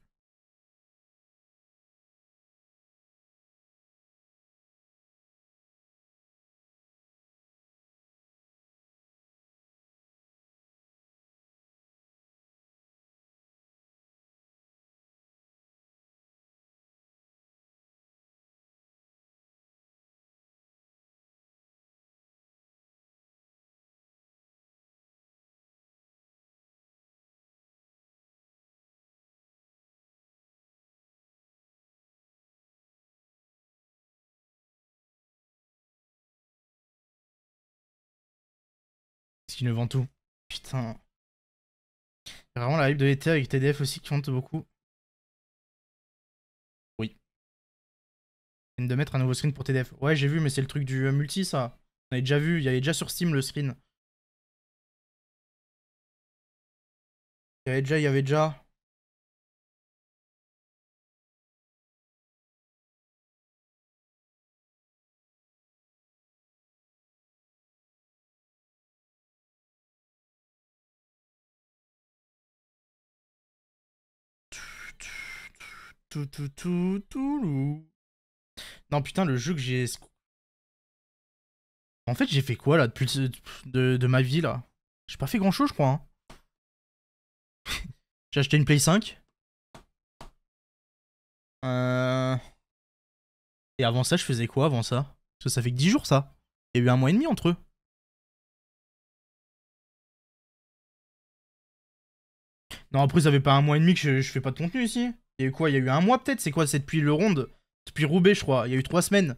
ne vend tout. Putain. Vraiment la hype de l'été avec TDF aussi qui monte beaucoup. Oui. Ils de mettre un nouveau screen pour TDF. Ouais, j'ai vu, mais c'est le truc du euh, multi ça. On avait déjà vu, il y avait déjà sur Steam le screen. Il y avait déjà, il y avait déjà. Tout, Non, putain, le jeu que j'ai. En fait, j'ai fait quoi là depuis de, ma vie là J'ai pas fait grand chose, je crois. Hein. j'ai acheté une Play 5. Euh, et avant ça, je faisais quoi avant ça Parce que ça fait que 10 jours ça. Il y a eu un mois et demi entre eux. Non, après, ça fait pas un mois et demi que je fais pas de contenu ici. Il y a eu quoi Il y a eu un mois peut-être C'est quoi C'est depuis le ronde Depuis Roubaix, je crois. Il y a eu trois semaines.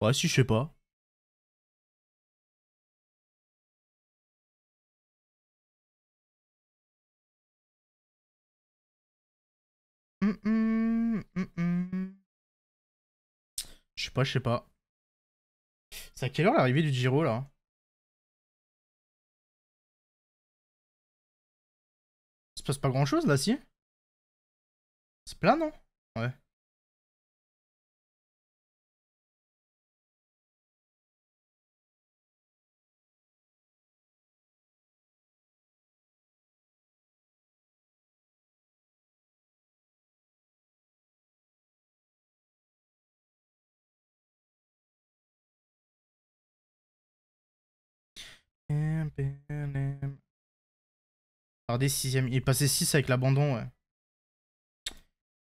Ouais, si, je sais pas. Hum, hum, hum, je sais pas, je sais pas. C'est à quelle heure l'arrivée du Giro là passe pas grand chose là, si C'est plein, non Ouais. Il est passé 6 avec l'abandon, ouais.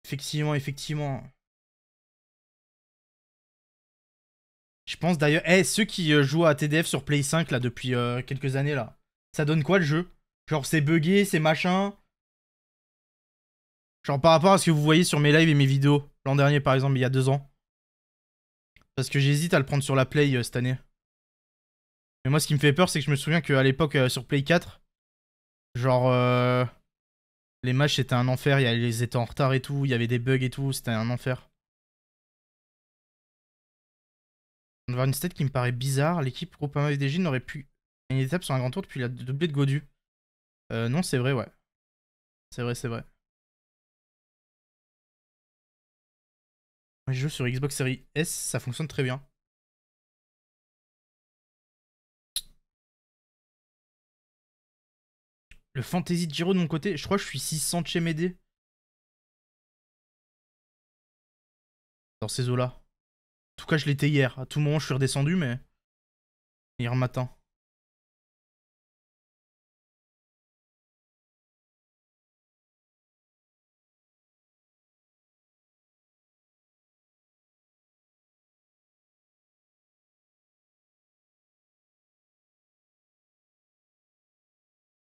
Effectivement, effectivement. Je pense d'ailleurs... Eh, ceux qui euh, jouent à TDF sur Play 5, là, depuis euh, quelques années, là. Ça donne quoi, le jeu Genre, c'est buggé, c'est machin Genre, par rapport à ce que vous voyez sur mes lives et mes vidéos. L'an dernier, par exemple, il y a deux ans. Parce que j'hésite à le prendre sur la Play euh, cette année. Mais moi, ce qui me fait peur, c'est que je me souviens qu'à l'époque, sur Play 4, Genre, euh, les matchs c'était un enfer, ils étaient en retard et tout, il y avait des bugs et tout, c'était un enfer. On va voir une stat qui me paraît bizarre, l'équipe Groupama FDJ n'aurait pu gagner une étape sur un grand tour depuis la doublée de Godu. Euh, non, c'est vrai, ouais. C'est vrai, c'est vrai. Les jeux sur Xbox Series S, ça fonctionne très bien. Le Fantasy de Giro de mon côté, je crois que je suis 600 chez Médé. Dans ces eaux-là. En tout cas, je l'étais hier. À tout moment, je suis redescendu, mais... Hier matin.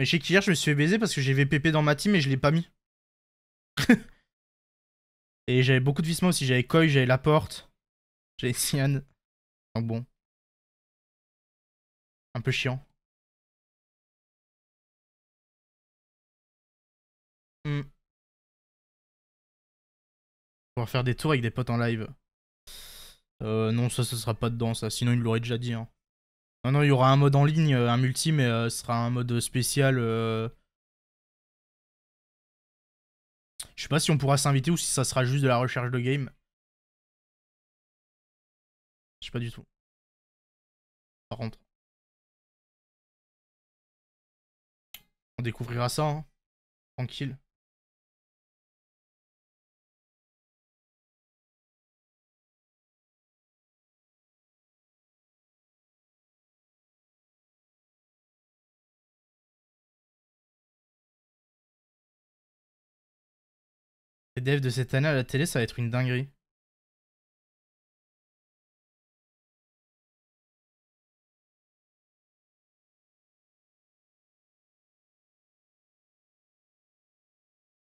Et je sais qu'hier, je me suis fait baiser parce que j'ai VPP dans ma team et je l'ai pas mis. et j'avais beaucoup de vissements aussi. J'avais Koi, j'avais Laporte, j'avais Sian. Donc bon. Un peu chiant. Hmm. On faire des tours avec des potes en live. Euh, non, ça, ce sera pas dedans, ça. Sinon, il l'aurait déjà dit. Hein. Non, non, il y aura un mode en ligne, euh, un multi, mais euh, ce sera un mode spécial. Euh. Je sais pas si on pourra s'inviter ou si ça sera juste de la recherche de game. Je sais pas du tout. Par contre. On découvrira ça, hein. Tranquille. Les devs de cette année à la télé, ça va être une dinguerie.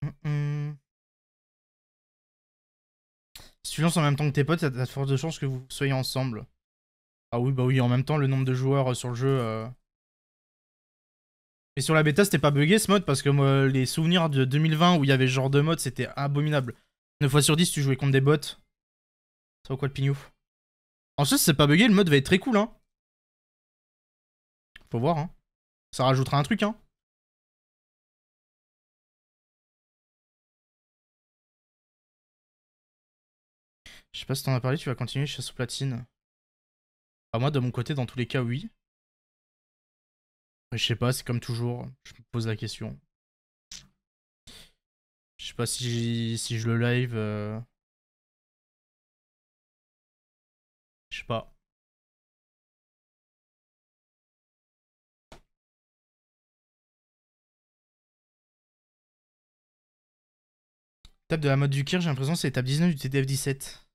Mm, mm. Si tu lances en même temps que tes potes, t'as de fortes chances que vous soyez ensemble. Ah oui, bah oui, en même temps, le nombre de joueurs euh, sur le jeu. Euh, mais sur la bêta, c'était pas bugué ce mode parce que moi, les souvenirs de 2020 où il y avait ce genre de mode, c'était abominable. 9 fois sur 10, tu jouais contre des bots. Ça quoi le pignou Ensuite, c'est pas bugué le mode va être très cool. Hein. Faut voir. Hein. Ça rajoutera un truc. Hein. Je sais pas si t'en as parlé, tu vas continuer chasse aux platine. Bah moi, de mon côté, dans tous les cas, oui. Je sais pas, c'est comme toujours, je me pose la question. Je sais pas si, si je le live. Euh. Je sais pas. Table de la mode du Kir, j'ai l'impression c'est table 19 du TDF 17.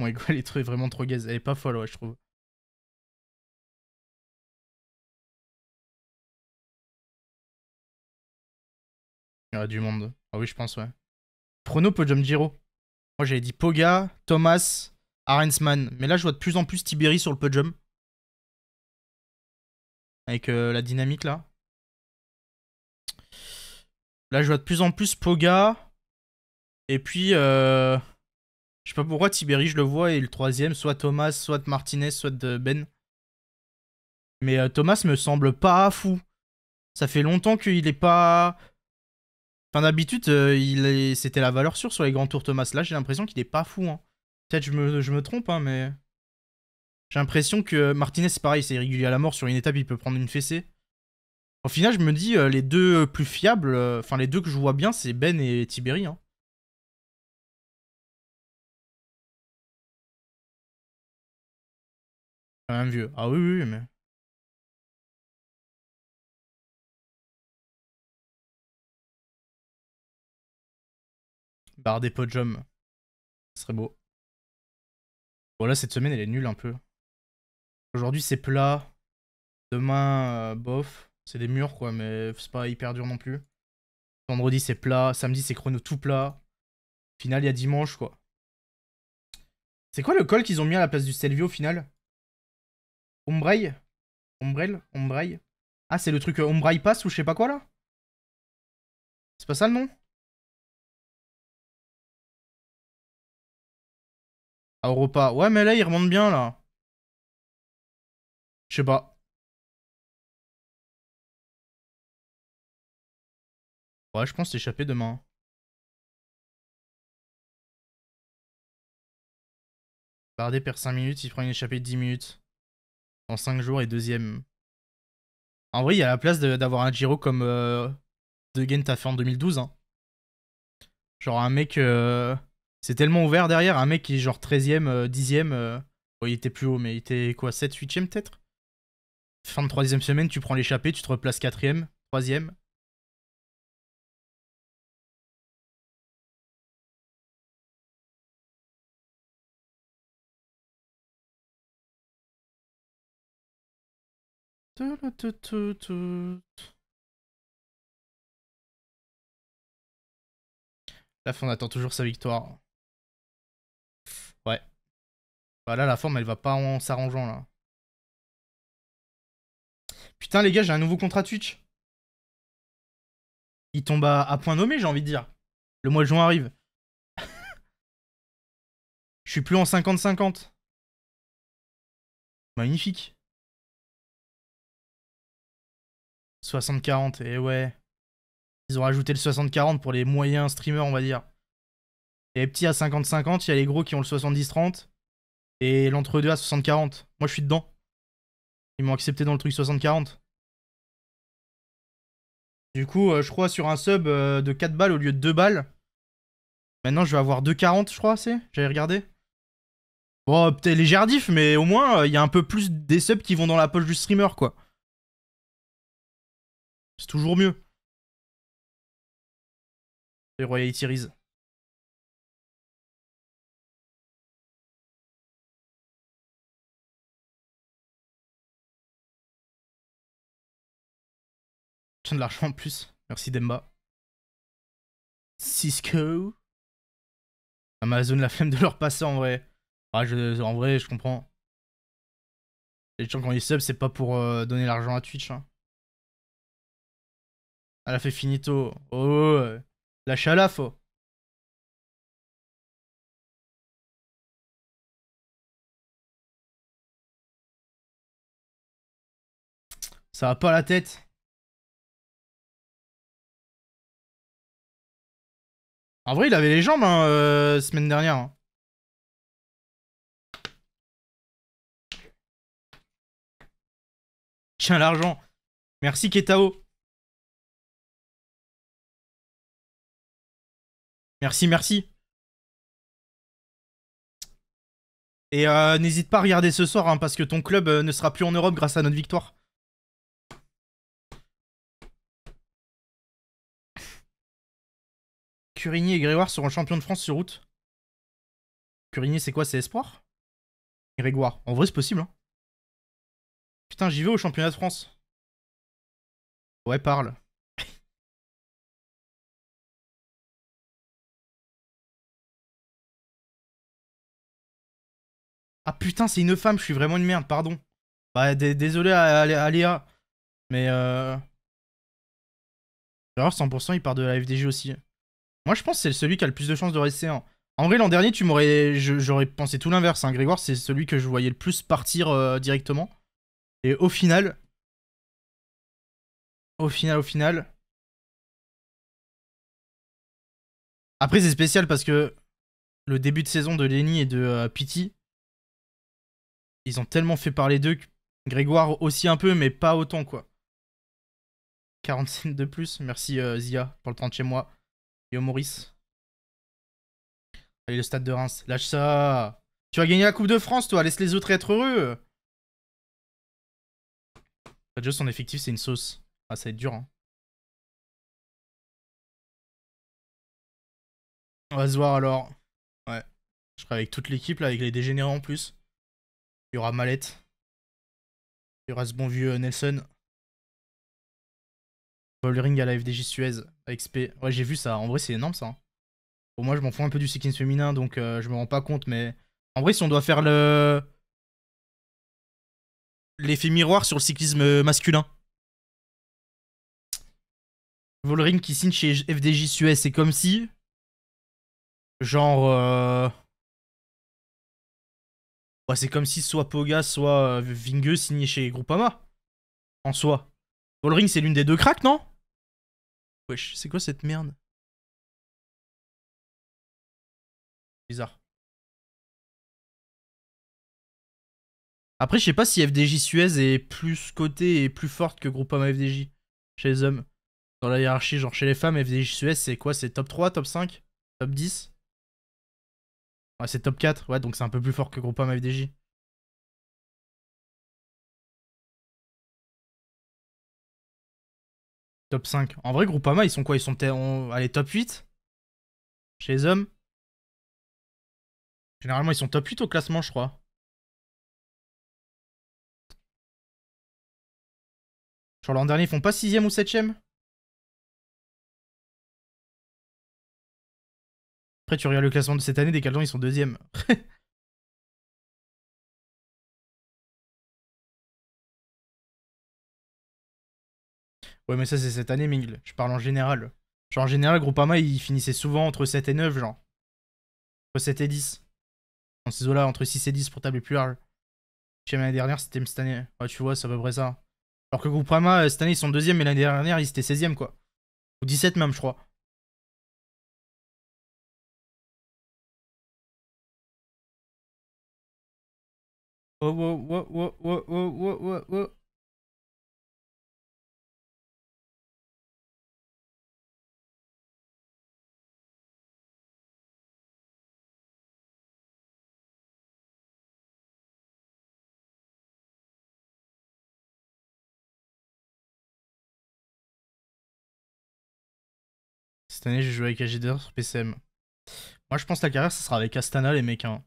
Mon Ego, elle est vraiment trop gaze. Elle est pas folle, je trouve. Il y aura du monde. Ah oui, je pense, ouais. Prono, podium Giro. Moi, j'avais dit Poga, Thomas, Arensman. Mais là, je vois de plus en plus Tiberi sur le podium. Avec euh, la dynamique, là. Là, je vois de plus en plus Poga. Et puis, euh, je sais pas pourquoi Tibéri je le vois. Et le troisième, soit Thomas, soit Martinez, soit Ben. Mais euh, Thomas me semble pas fou. Ça fait longtemps qu'il est pas. Enfin, d'habitude, euh, c'était la valeur sûre sur les grands tours Thomas. Là, j'ai l'impression qu'il est pas fou. Hein. Peut-être je me, je me trompe, hein, mais. J'ai l'impression que Martinez, c'est pareil, c'est irrégulier à la mort. Sur une étape, il peut prendre une fessée. Au final, je me dis, euh, les deux plus fiables, euh, enfin, les deux que je vois bien, c'est Ben et Tiberi. Hein. Quand même vieux. Ah oui, oui, mais. Barre des podiums. Ce serait beau. Bon là cette semaine elle est nulle un peu. Aujourd'hui c'est plat. Demain euh, bof. C'est des murs quoi mais c'est pas hyper dur non plus. Vendredi c'est plat. Samedi c'est chrono tout plat. final il y a dimanche quoi. C'est quoi le col qu'ils ont mis à la place du selvio au final Ombreille Ombrelle Ombreille Ah c'est le truc euh, Ombreille Pass ou je sais pas quoi là C'est pas ça le nom Auropa, Ouais, mais là, il remonte bien, là. Je sais pas. Ouais, je pense échapper demain. Bardé perd 5 minutes, il prend une échappée de 10 minutes. En 5 jours et deuxième. En vrai, il y a la place d'avoir un Giro comme euh, De a fait en 2012. Hein. Genre un mec... Euh, c'est tellement ouvert derrière. Un mec qui est genre 13ème, 10ème. Bon, il était plus haut, mais il était quoi 7, 8ème peut-être Fin de 3 semaine, tu prends l'échappée, tu te replaces 4ème, 3ème. Là, on attend toujours sa victoire. Bah là, la forme, elle va pas en s'arrangeant, là. Putain, les gars, j'ai un nouveau contrat Twitch. Il tombe à, point nommé, j'ai envie de dire. Le mois de juin arrive. Je suis plus en 50-50. Magnifique. 60-40, et eh ouais. Ils ont rajouté le 60-40 pour les moyens streamers, on va dire. Et les petits à 50-50, il y a les gros qui ont le 70-30. Et l'entre-deux à 60-40. Moi, je suis dedans. Ils m'ont accepté dans le truc 60-40. Du coup, euh, je crois sur un sub euh, de 4 balles au lieu de 2 balles. Maintenant, je vais avoir 2-40, je crois, c'est J'avais regardé. Bon, peut-être diff, mais au moins, euh, il y a un peu plus des subs qui vont dans la poche du streamer, quoi. C'est toujours mieux. Les Royalty Rise. de l'argent en plus. Merci Demba. Cisco. Amazon, la flemme de leur passer en vrai. Ah, en vrai, je comprends. Les gens quand ils sub, c'est pas pour euh, donner l'argent à Twitch. Hein. Elle a fait finito. Oh, la chalafo. Ça va pas la tête. En vrai, il avait les jambes, hein, euh, semaine dernière. Hein. Tiens l'argent. Merci Ketao. Merci, merci. Et euh, n'hésite pas à regarder ce soir, hein, parce que ton club euh, ne sera plus en Europe grâce à notre victoire. Curigny et Grégoire seront champions de France sur route. Curigny, c'est quoi C'est espoir Grégoire. En vrai, c'est possible. Hein. Putain, j'y vais au championnat de France. Ouais, parle. ah putain, c'est une femme, je suis vraiment une merde, pardon. Bah, désolé à, à, Léa. Mais euh. Alors, 100%, il part de la FDG aussi. Moi, je pense que c'est celui qui a le plus de chances de rester. en. En vrai, l'an dernier, tu m'aurais, j'aurais pensé tout l'inverse. Hein, Grégoire, c'est celui que je voyais le plus partir euh, directement. Et au final, au final, au final. Après, c'est spécial parce que le début de saison de Lenny et de euh, Piti, ils ont tellement fait parler d'eux que Grégoire aussi un peu, mais pas autant, quoi. 45 de plus. Merci euh, Zia pour le 30 chez moi. Yo Maurice. Allez, le stade de Reims. Lâche ça. Tu as gagné la Coupe de France, toi. Laisse les autres être heureux. son effectif, c'est une sauce. Ah, ça va être dur. Hein. On va se voir alors. Ouais. Je serai avec toute l'équipe, là, avec les dégénérés en plus. Il y aura Mallette. Il y aura ce bon vieux Nelson. Volering à la FDJ Suez, XP. Ouais, j'ai vu ça. En vrai, c'est énorme ça. Hein. Pour moi, je m'en fous un peu du cyclisme féminin, donc euh, je me rends pas compte. Mais en vrai, si on doit faire le. L'effet miroir sur le cyclisme euh, masculin. Volering qui signe chez FDJ Suez, c'est comme si. Genre. Euh, ouais, c'est comme si soit Poga, soit Vingueux signait chez Groupama. En soi. Volering, c'est l'une des deux cracks, non c'est quoi cette merde Bizarre. Après, je sais pas si FDJ Suez est plus coté et plus forte que Groupama FDJ chez les hommes. Dans la hiérarchie, genre chez les femmes, FDJ Suez, c'est quoi C'est top 3, top 5, top 10 Ouais, c'est top 4, ouais, donc c'est un peu plus fort que Groupama FDJ. Top 5. En vrai, Groupama, ils sont quoi Ils sont peut-être. Allez, top 8 Chez les hommes Généralement, ils sont top 8 au classement, je crois. Genre l'an dernier, ils font pas 6ème ou 7ème Après, tu regardes le classement de cette année, des temps, ils sont 2 Ouais, mais ça, c'est cette année, Mingle, Je parle en général. Genre, en général, Groupama, il finissait souvent entre 7 et 9, genre. Entre 7 et 10. Dans ces eaux-là, entre 6 et 10 pour tabler plus large. Je l'année dernière, c'était cette année. Ouais, tu vois, c'est à peu près ça. Alors que Groupama, euh, cette année, ils sont deuxième, mais l'année dernière, ils étaient 16 e quoi. Ou 17 même, je crois. Oh, oh, oh, oh, oh, oh, oh, oh, oh. Cette année, je joue avec ag sur PCM. Moi, je pense que la carrière, ça sera avec Astana, les mecs. Hein.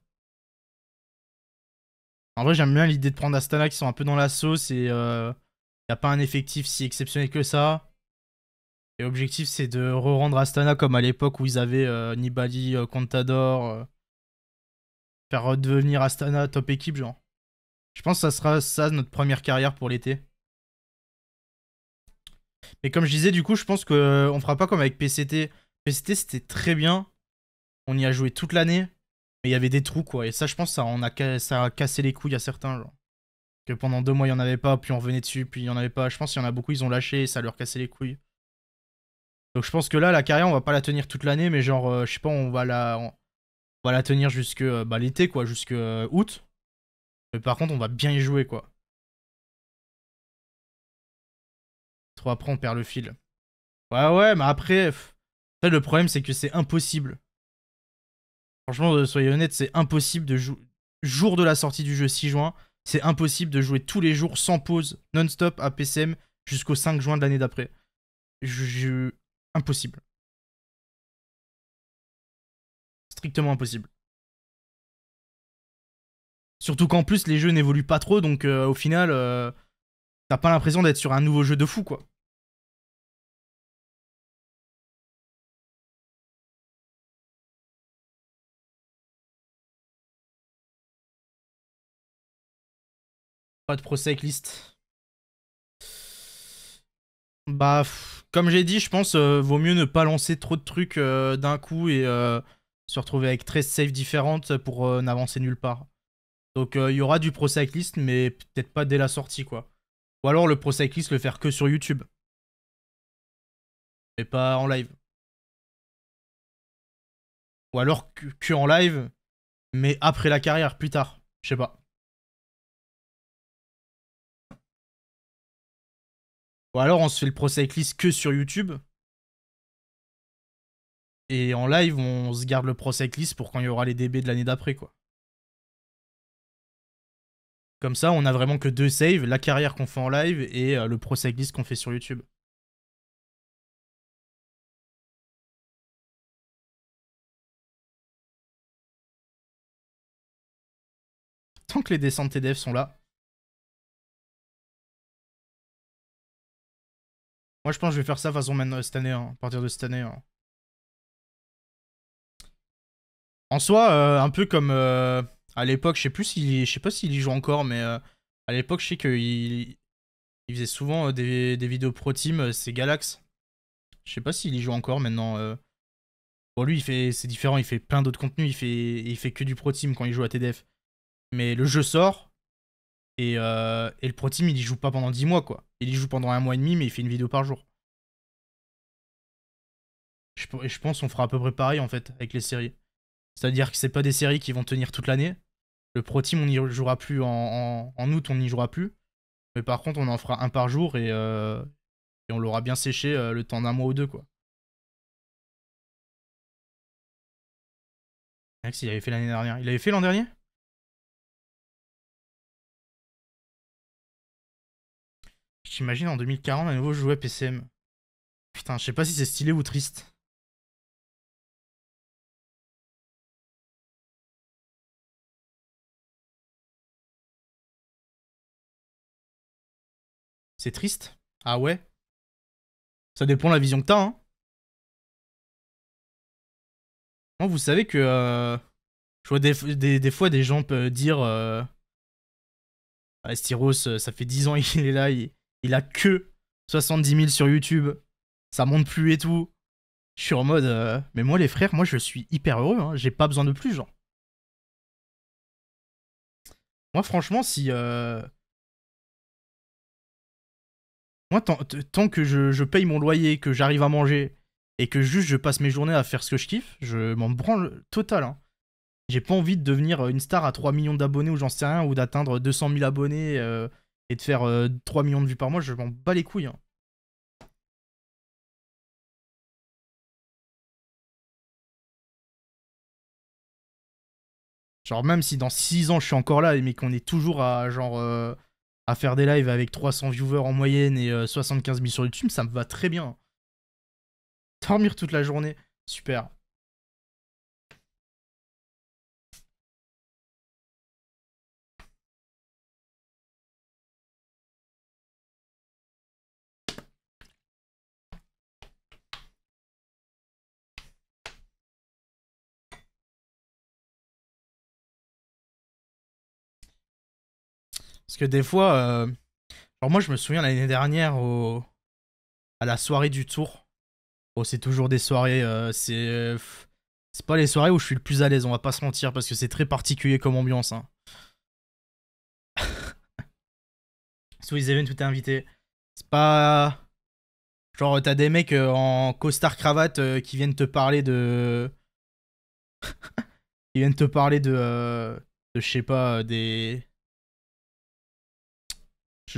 En vrai, j'aime bien l'idée de prendre Astana qui sont un peu dans la sauce et il euh, a pas un effectif si exceptionnel que ça. Et l'objectif, c'est de re rendre Astana comme à l'époque où ils avaient euh, Nibali, euh, Contador. faire redevenir Astana top équipe, genre. Je pense que ça sera ça notre première carrière pour l'été. Et comme je disais, du coup, je pense qu'on euh, fera pas comme avec PCT. PCT, c'était très bien. On y a joué toute l'année. Mais il y avait des trous, quoi. Et ça, je pense, ça, on a, ça cassé les couilles à certains, genre. Que pendant deux mois, il n'y en avait pas, puis on revenait dessus, puis il n'y en avait pas. Je pense qu'il y en a beaucoup, ils ont lâché ça leur cassait les couilles. Donc je pense que là, la carrière, on va pas la tenir toute l'année, mais genre, euh, je sais pas, on va la, va la tenir jusque euh, bah, l'été, quoi, jusque août. Mais par contre, on va bien y jouer, quoi. après on perd le fil. Ouais ouais, mais après, le problème c'est que c'est impossible. Franchement, euh, soyez honnête, c'est impossible de jouer. Jour de la sortie du jeu 6 juin, c'est impossible de jouer tous les jours sans pause, non-stop à PCM jusqu'au 5 juin de l'année d'après. Impossible. Strictement impossible. Surtout qu'en plus les jeux n'évoluent pas trop, donc euh, au final, euh, t'as pas l'impression d'être sur un nouveau jeu de fou, quoi. Pas de pro cycliste. Bah, comme j'ai dit, je pense euh, vaut mieux ne pas lancer trop de trucs euh, d'un coup et euh, se retrouver avec 13 saves différentes pour n'avancer nulle part. Donc il y aura du pro cycliste, mais peut-être pas dès la sortie, quoi. Ou alors le pro cycliste le faire que sur YouTube. Mais pas en live. Ou alors que en live, mais après la carrière, plus tard. Je sais pas. Ou alors on se fait le pro que sur YouTube. Et en live, on se garde le pro pour quand il y aura les DB de l'année d'après, quoi. Comme ça, on a vraiment que deux saves, la carrière qu'on fait en live et euh, le pro cycliste qu'on fait sur YouTube. Tant que les descentes TDF sont là, Moi, je pense que je vais faire ça de façon maintenant, cette année, hein, à partir de cette année. Hein. En soi, euh, un peu comme euh, à l'époque, je sais plus s'il, je sais pas s'il y joue encore, mais euh, à l'époque, je sais qu'il il faisait souvent des, vidéos pro team, c'est Galax. Je sais pas s'il y joue encore maintenant. Bon, lui, il fait, c'est différent, il fait plein d'autres contenus, il fait, il fait que du pro team quand il joue à TDF. Mais le jeu sort et, et le pro team, il y joue pas pendant 10 mois, quoi. Il y joue pendant un mois et demi, mais il fait une vidéo par jour. Je, pense qu'on fera à peu près pareil en fait avec les séries. C'est-à-dire que c'est pas des séries qui vont tenir toute l'année. Le Pro Team, on n'y jouera plus en, août, on n'y jouera plus. Mais par contre, on en fera un par jour et, euh, on l'aura bien séché euh, le temps d'un mois ou deux, quoi. avait fait l'année dernière. Il avait fait l'an dernier J'imagine en 2040 à nouveau jouer à PCM. Putain, je sais pas si c'est stylé ou triste. C'est triste Ah ouais Ça dépend de la vision que t'as, hein vous savez que... Euh, je vois des, fois des gens peuvent dire... Euh, ah, Styros, euh, ça fait 10 ans qu'il est là, il a que 70 000 sur YouTube, ça monte plus et tout. Je suis en mode, euh, mais moi les frères, moi je suis hyper heureux, hein. j'ai pas besoin de plus, genre. Moi franchement, si... Euh, moi, tant, que je, paye mon loyer, que j'arrive à manger, et que juste je passe mes journées à faire ce que je kiffe, je m'en branle total. Hein. J'ai pas envie de devenir une star à 3 millions d'abonnés ou j'en sais rien, ou d'atteindre 200 000 abonnés. Euh, de faire 3 euh, millions de vues par mois, je m'en bats les couilles. Hein. Genre même si dans 6 ans je suis encore là, mais qu'on est toujours à genre euh, à faire des lives avec 300 viewers en moyenne et 75 euh, 000 sur YouTube, ça me va très bien. Dormir toute la journée, super. Parce que des fois, euh, alors moi je me souviens l'année dernière au... à la soirée du tour. Oh, c'est toujours des soirées, euh, c'est euh, c'est pas les soirées où je suis le plus à l'aise, on va pas se mentir, parce que c'est très particulier comme ambiance. Hein. Sous les invité, c'est pas genre t'as des mecs en costard cravate qui viennent te parler de qui viennent te parler de, de je sais pas, des,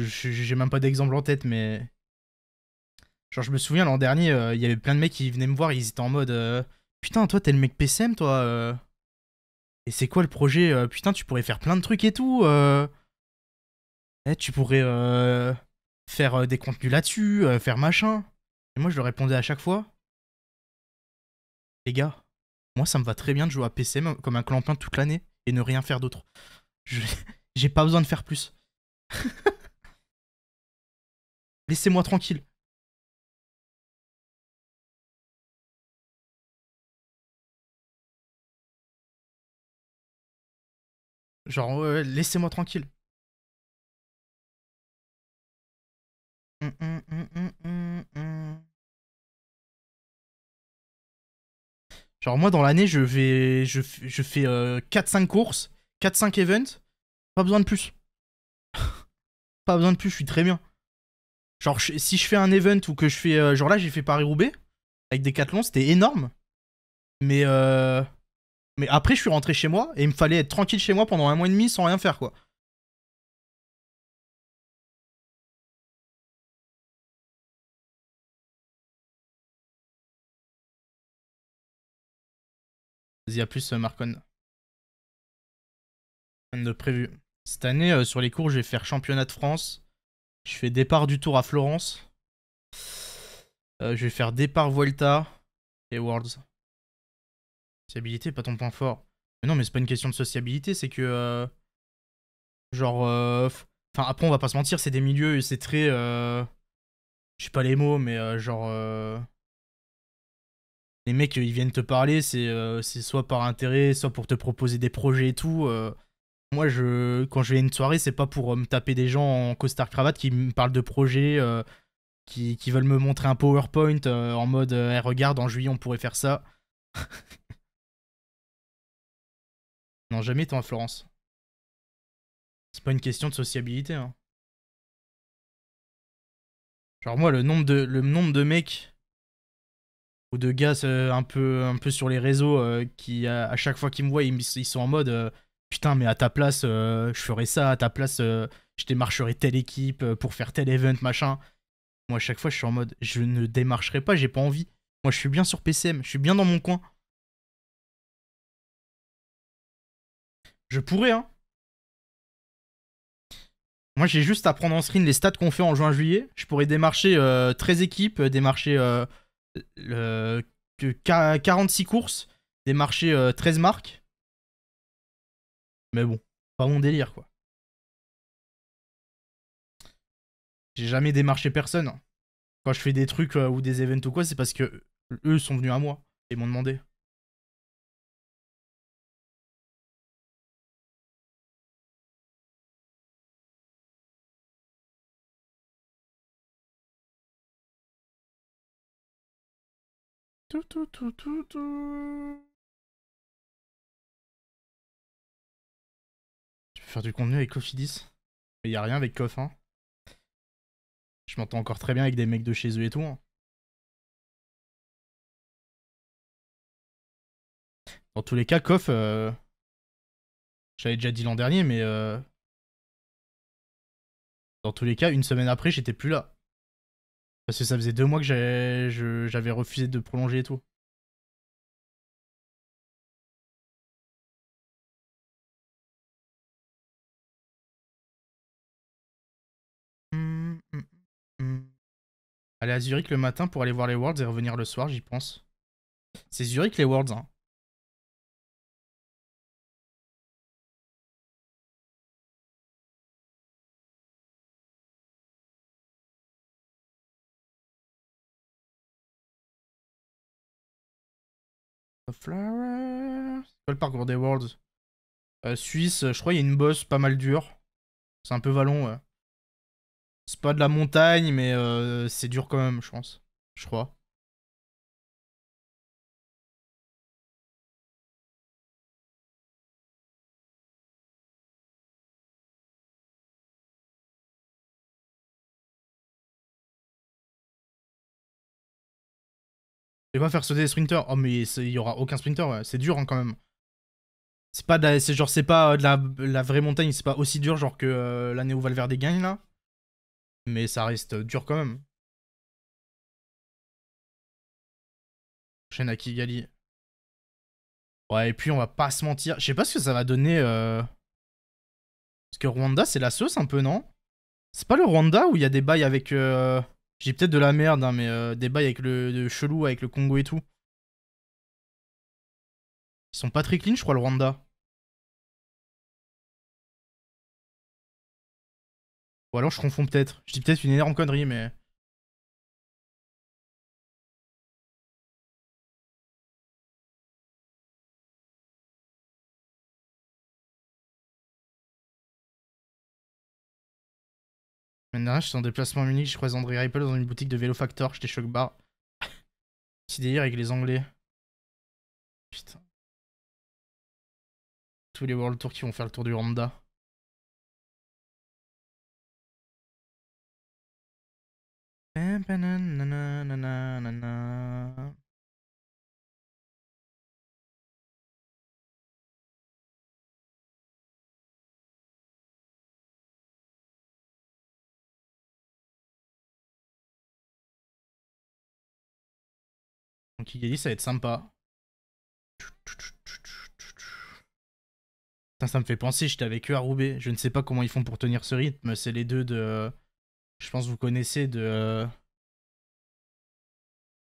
j'ai même pas d'exemple en tête, mais. Genre, je me souviens l'an dernier, euh, il y avait plein de mecs qui venaient me voir, ils étaient en mode euh, Putain, toi, t'es le mec PCM, toi. Euh, et c'est quoi le projet Putain, tu pourrais faire plein de trucs et tout. Eh, tu pourrais faire des contenus là-dessus, faire machin. Et moi, je leur répondais à chaque fois Les gars, moi, ça me va très bien de jouer à PCM comme un clampin toute l'année et ne rien faire d'autre. J'ai pas besoin de faire plus. Laissez-moi tranquille. Genre, laissez-moi tranquille. Hum, hum, hum, Genre, moi, dans l'année, je vais je, je fais 4-5 euh, courses, 4-5 events. Pas besoin de plus. pas besoin de plus, je suis très bien. Genre, si je fais un event ou que je fais. Euh, genre là, j'ai fait Paris-Roubaix avec des Decathlon, c'était énorme. Mais. Euh, mais après, je suis rentré chez moi et il me fallait être tranquille chez moi pendant un mois et demi sans rien faire, quoi. Vas-y, à plus, euh, Marcon. De prévu. Cette année, sur les cours, je vais faire championnat de France, je fais départ du tour à Florence. Euh, je vais faire départ Vuelta et Worlds. Sociabilité, pas ton point fort. Mais non, mais c'est pas une question de sociabilité, c'est que. Euh, genre. Euh, enfin, après, on va pas se mentir, c'est des milieux c'est très. je sais pas les mots, mais genre. les mecs, ils viennent te parler, c'est soit par intérêt, soit pour te proposer des projets et tout. Moi, je, quand je vais à une soirée, c'est pas pour euh, me taper des gens en costard cravate qui me parlent de projets, euh, qui, veulent me montrer un PowerPoint euh, en mode regarde, en juillet, on pourrait faire ça. non, jamais toi, Florence. C'est pas une question de sociabilité. Hein. Genre, moi, le nombre de, le nombre de mecs ou de gars un, peu, un peu sur les réseaux qui, à, chaque fois qu'ils me voient, ils sont en mode putain, mais à ta place, euh, je ferais ça, à ta place, euh, je démarcherais telle équipe euh, pour faire tel event, machin. Moi, à chaque fois, je suis en mode, je ne démarcherai pas, j'ai pas envie. Moi, je suis bien sur PCM, je suis bien dans mon coin. Je pourrais, hein. Moi, j'ai juste à prendre en screen les stats qu'on fait en juin-juillet. Je pourrais démarcher 13 équipes, démarcher euh, 46 courses, démarcher 13 marques. Mais bon, pas mon délire, quoi. J'ai jamais démarché personne. Hein. Quand je fais des trucs euh, ou des events ou quoi, c'est parce que eux sont venus à moi et m'ont demandé. tout, tout, tout, tout, tout. faire du contenu avec Cofidis. Mais y a rien avec Coff, hein. Je m'entends encore très bien avec des mecs de chez eux et tout. Hein. Dans tous les cas, Coff, euh, j'avais déjà dit l'an dernier, mais euh, dans tous les cas, une semaine après, j'étais plus là. Parce que ça faisait deux mois que j'avais refusé de prolonger et tout. Aller à Zurich le matin pour aller voir les Worlds et revenir le soir, j'y pense. C'est Zurich les Worlds, hein. C'est quoi le parcours des Worlds euh, Suisse, je crois il y a une bosse pas mal dure. C'est un peu vallon, c'est pas de la montagne, mais euh, c'est dur quand même, je pense. Je crois. Je vais pas faire sauter les sprinters. Oh, mais il y aura aucun sprinter, ouais. c'est dur hein, quand même. C'est pas, de la, genre, c'est pas euh, de la, vraie montagne, c'est pas aussi dur genre que euh, l'année où Valverde gagne là mais ça reste euh, dur quand même. Prochaine à Ouais, et puis on va pas se mentir. Je sais pas ce que ça va donner. Euh, parce que Rwanda, c'est la sauce un peu, non C'est pas le Rwanda où il y a des bails avec. Euh, j'ai peut-être de la merde, hein, mais des bails avec le chelou, avec le Congo et tout. Ils sont pas très clean, je crois, le Rwanda. Ou alors je confonds peut-être. Je dis peut-être une énorme connerie, mais. Maintenant, je suis en déplacement à Munich, je croise André Ripple dans une boutique de vélo Factor, j'étais choc bar. Petit délire avec les Anglais. Putain. Tous les World Tour qui vont faire le tour du Rwanda. Donc il dit ça va être sympa. ça me fait penser, j'étais avec eux à Roubaix. Je ne sais pas comment ils font pour tenir ce rythme. C'est les deux de je pense que vous connaissez de. Euh,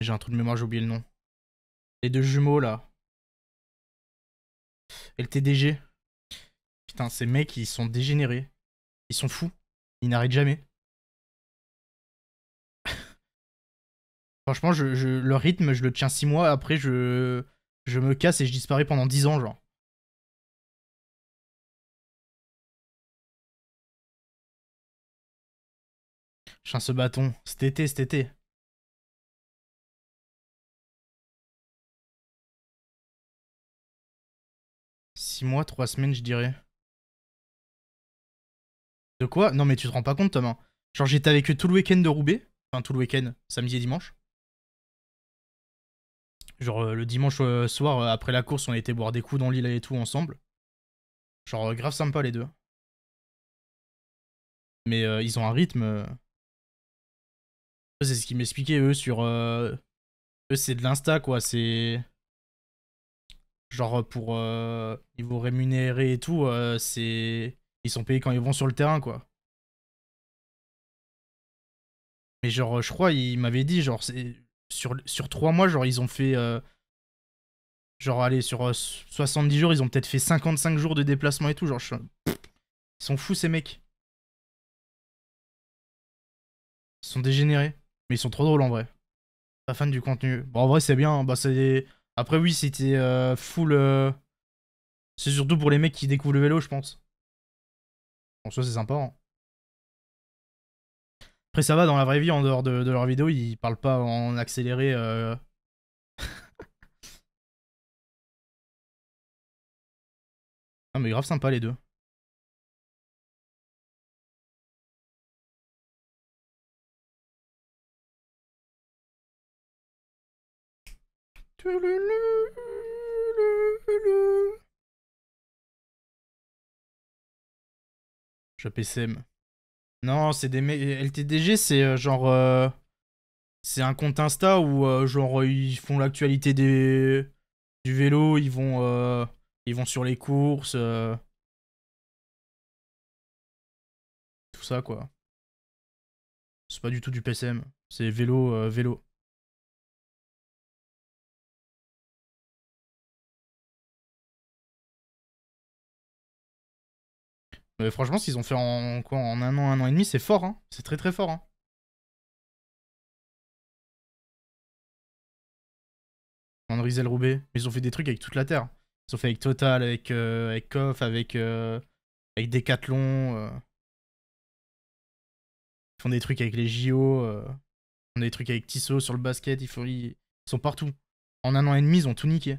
j'ai un truc de mémoire, j'ai oublié le nom. Les deux jumeaux là. Et le TDG. Putain, ces mecs, ils sont dégénérés. Ils sont fous. Ils n'arrêtent jamais. Franchement, je, le rythme, je le tiens 6 mois, après je, je me casse et je disparais pendant 10 ans, genre. ce bâton. Cet été, cet été. Six mois, trois semaines, je dirais. De quoi Non, mais tu te rends pas compte, Thomas. Genre, j'étais avec eux tout le week-end de Roubaix. Enfin, tout le week-end, samedi et dimanche. Genre, euh, le dimanche euh, soir, euh, après la course, on était boire des coups dans l'île et tout ensemble. Genre, grave sympa les deux. Mais ils ont un rythme. C'est ce qu'ils m'expliquaient, eux, sur. Euh, eux, c'est de l'insta, quoi. C'est. Genre, euh, pour. Euh, ils vont rémunérer et tout, c'est. Ils sont payés quand ils vont sur le terrain, quoi. Mais genre, je crois, ils m'avaient dit, genre, c'est. Sur, sur 3 mois, genre, ils ont fait. Genre, allez, sur 70 jours, ils ont peut-être fait 55 jours de déplacement et tout. Genre, ils sont fous, ces mecs. Ils sont dégénérés ils sont trop drôles en vrai. Pas fan du contenu. Bon, en vrai, c'est bien. Hein. Bah, c'est... Après, oui, c'était euh, full. Euh, c'est surtout pour les mecs qui découvrent le vélo, je pense. En bon, soi, c'est sympa. Hein. Après, ça va, dans la vraie vie, en dehors de, leur vidéo, ils parlent pas en accéléré. Ah mais grave sympa les deux. PSM. Non, c'est des LTDG, c'est euh, genre euh, c'est un compte Insta où euh, genre ils font l'actualité des du vélo, ils vont ils vont sur les courses tout ça quoi. C'est pas du tout du PSM. c'est vélo vélo. franchement, s'ils ont fait en, quoi, en un an, un an et demi, c'est fort. Hein. C'est très très fort. Hein. Rizel, Roubaix. Ils ont fait des trucs avec toute la Terre. Ils ont fait avec Total, avec, euh, avec Coff, avec, euh, avec Decathlon. Euh. Ils font des trucs avec les JO. Euh. Ils font des trucs avec Tissot sur le basket. ils sont partout. En un an et demi, ils ont tout niqué.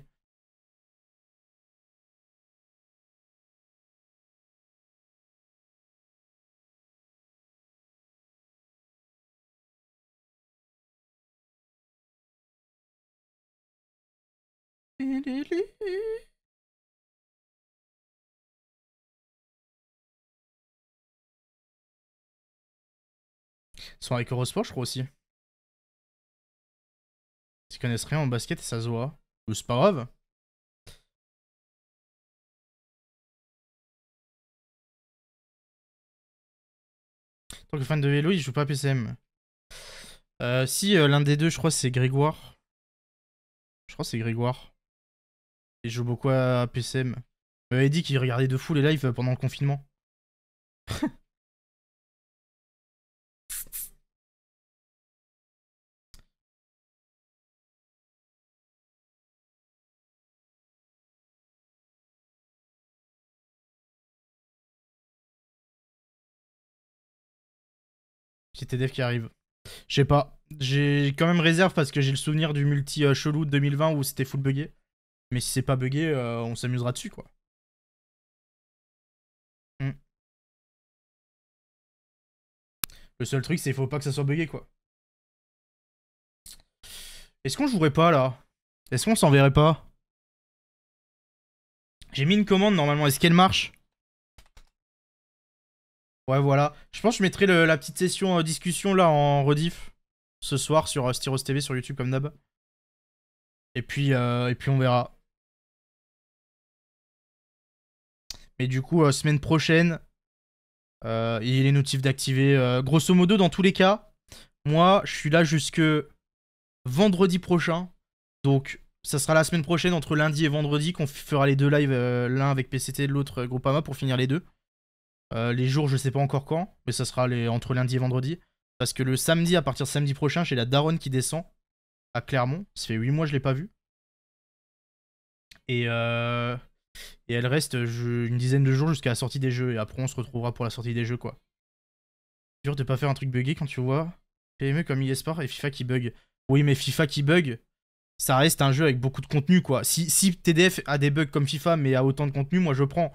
Ils sont avec Eurosport, je crois aussi. Ils connaissent rien en basket et ça se voit. Ou c'est pas grave. Tant que fan de vélo, il joue pas PCM. Euh, si, euh, l'un des deux, je crois, c'est Grégoire. Je crois que c'est Grégoire. Il joue beaucoup à PCM. Il m'avait dit qu'il regardait de fou les lives pendant le confinement. C'était dev qui arrive. Je sais pas. J'ai quand même réserve parce que j'ai le souvenir du multi euh, chelou de 2020 où c'était full buggé. Mais si c'est pas buggé, euh, on s'amusera dessus quoi. Hmm. Le seul truc, c'est faut pas que ça soit buggé quoi. Est-ce qu'on jouerait pas là Est-ce qu'on s'enverrait pas J'ai mis une commande normalement, est-ce qu'elle marche Ouais, voilà. Je pense que je mettrai la petite session euh, discussion là en rediff ce soir sur euh, Styros TV sur YouTube comme d'hab. Et puis euh, et puis on verra. Mais du coup semaine prochaine, il est notif d'activer. grosso modo dans tous les cas, moi je suis là jusque vendredi prochain. Donc ça sera la semaine prochaine entre lundi et vendredi qu'on fera les deux lives, l'un avec PCT, l'autre Groupama pour finir les deux. Euh, les jours, je sais pas encore quand, mais ça sera les, entre lundi et vendredi. Parce que le samedi, à partir de samedi prochain, j'ai la daronne qui descend à Clermont. Ça fait 8 mois, je l'ai pas vue. Et, euh, et elle reste une dizaine de jours jusqu'à la sortie des jeux. Et après, on se retrouvera pour la sortie des jeux, quoi. Dur de pas faire un truc buggé quand tu vois PME comme Sport et FIFA qui bug. Oui, mais FIFA qui bug, ça reste un jeu avec beaucoup de contenu, quoi. Si, si TDF a des bugs comme FIFA, mais a autant de contenu, moi je prends.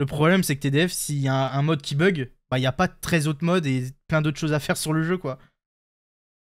Le problème, c'est que TDF, s'il y a un, mode qui bug, bah, il n'y a pas très autres modes et plein d'autres choses à faire sur le jeu, quoi.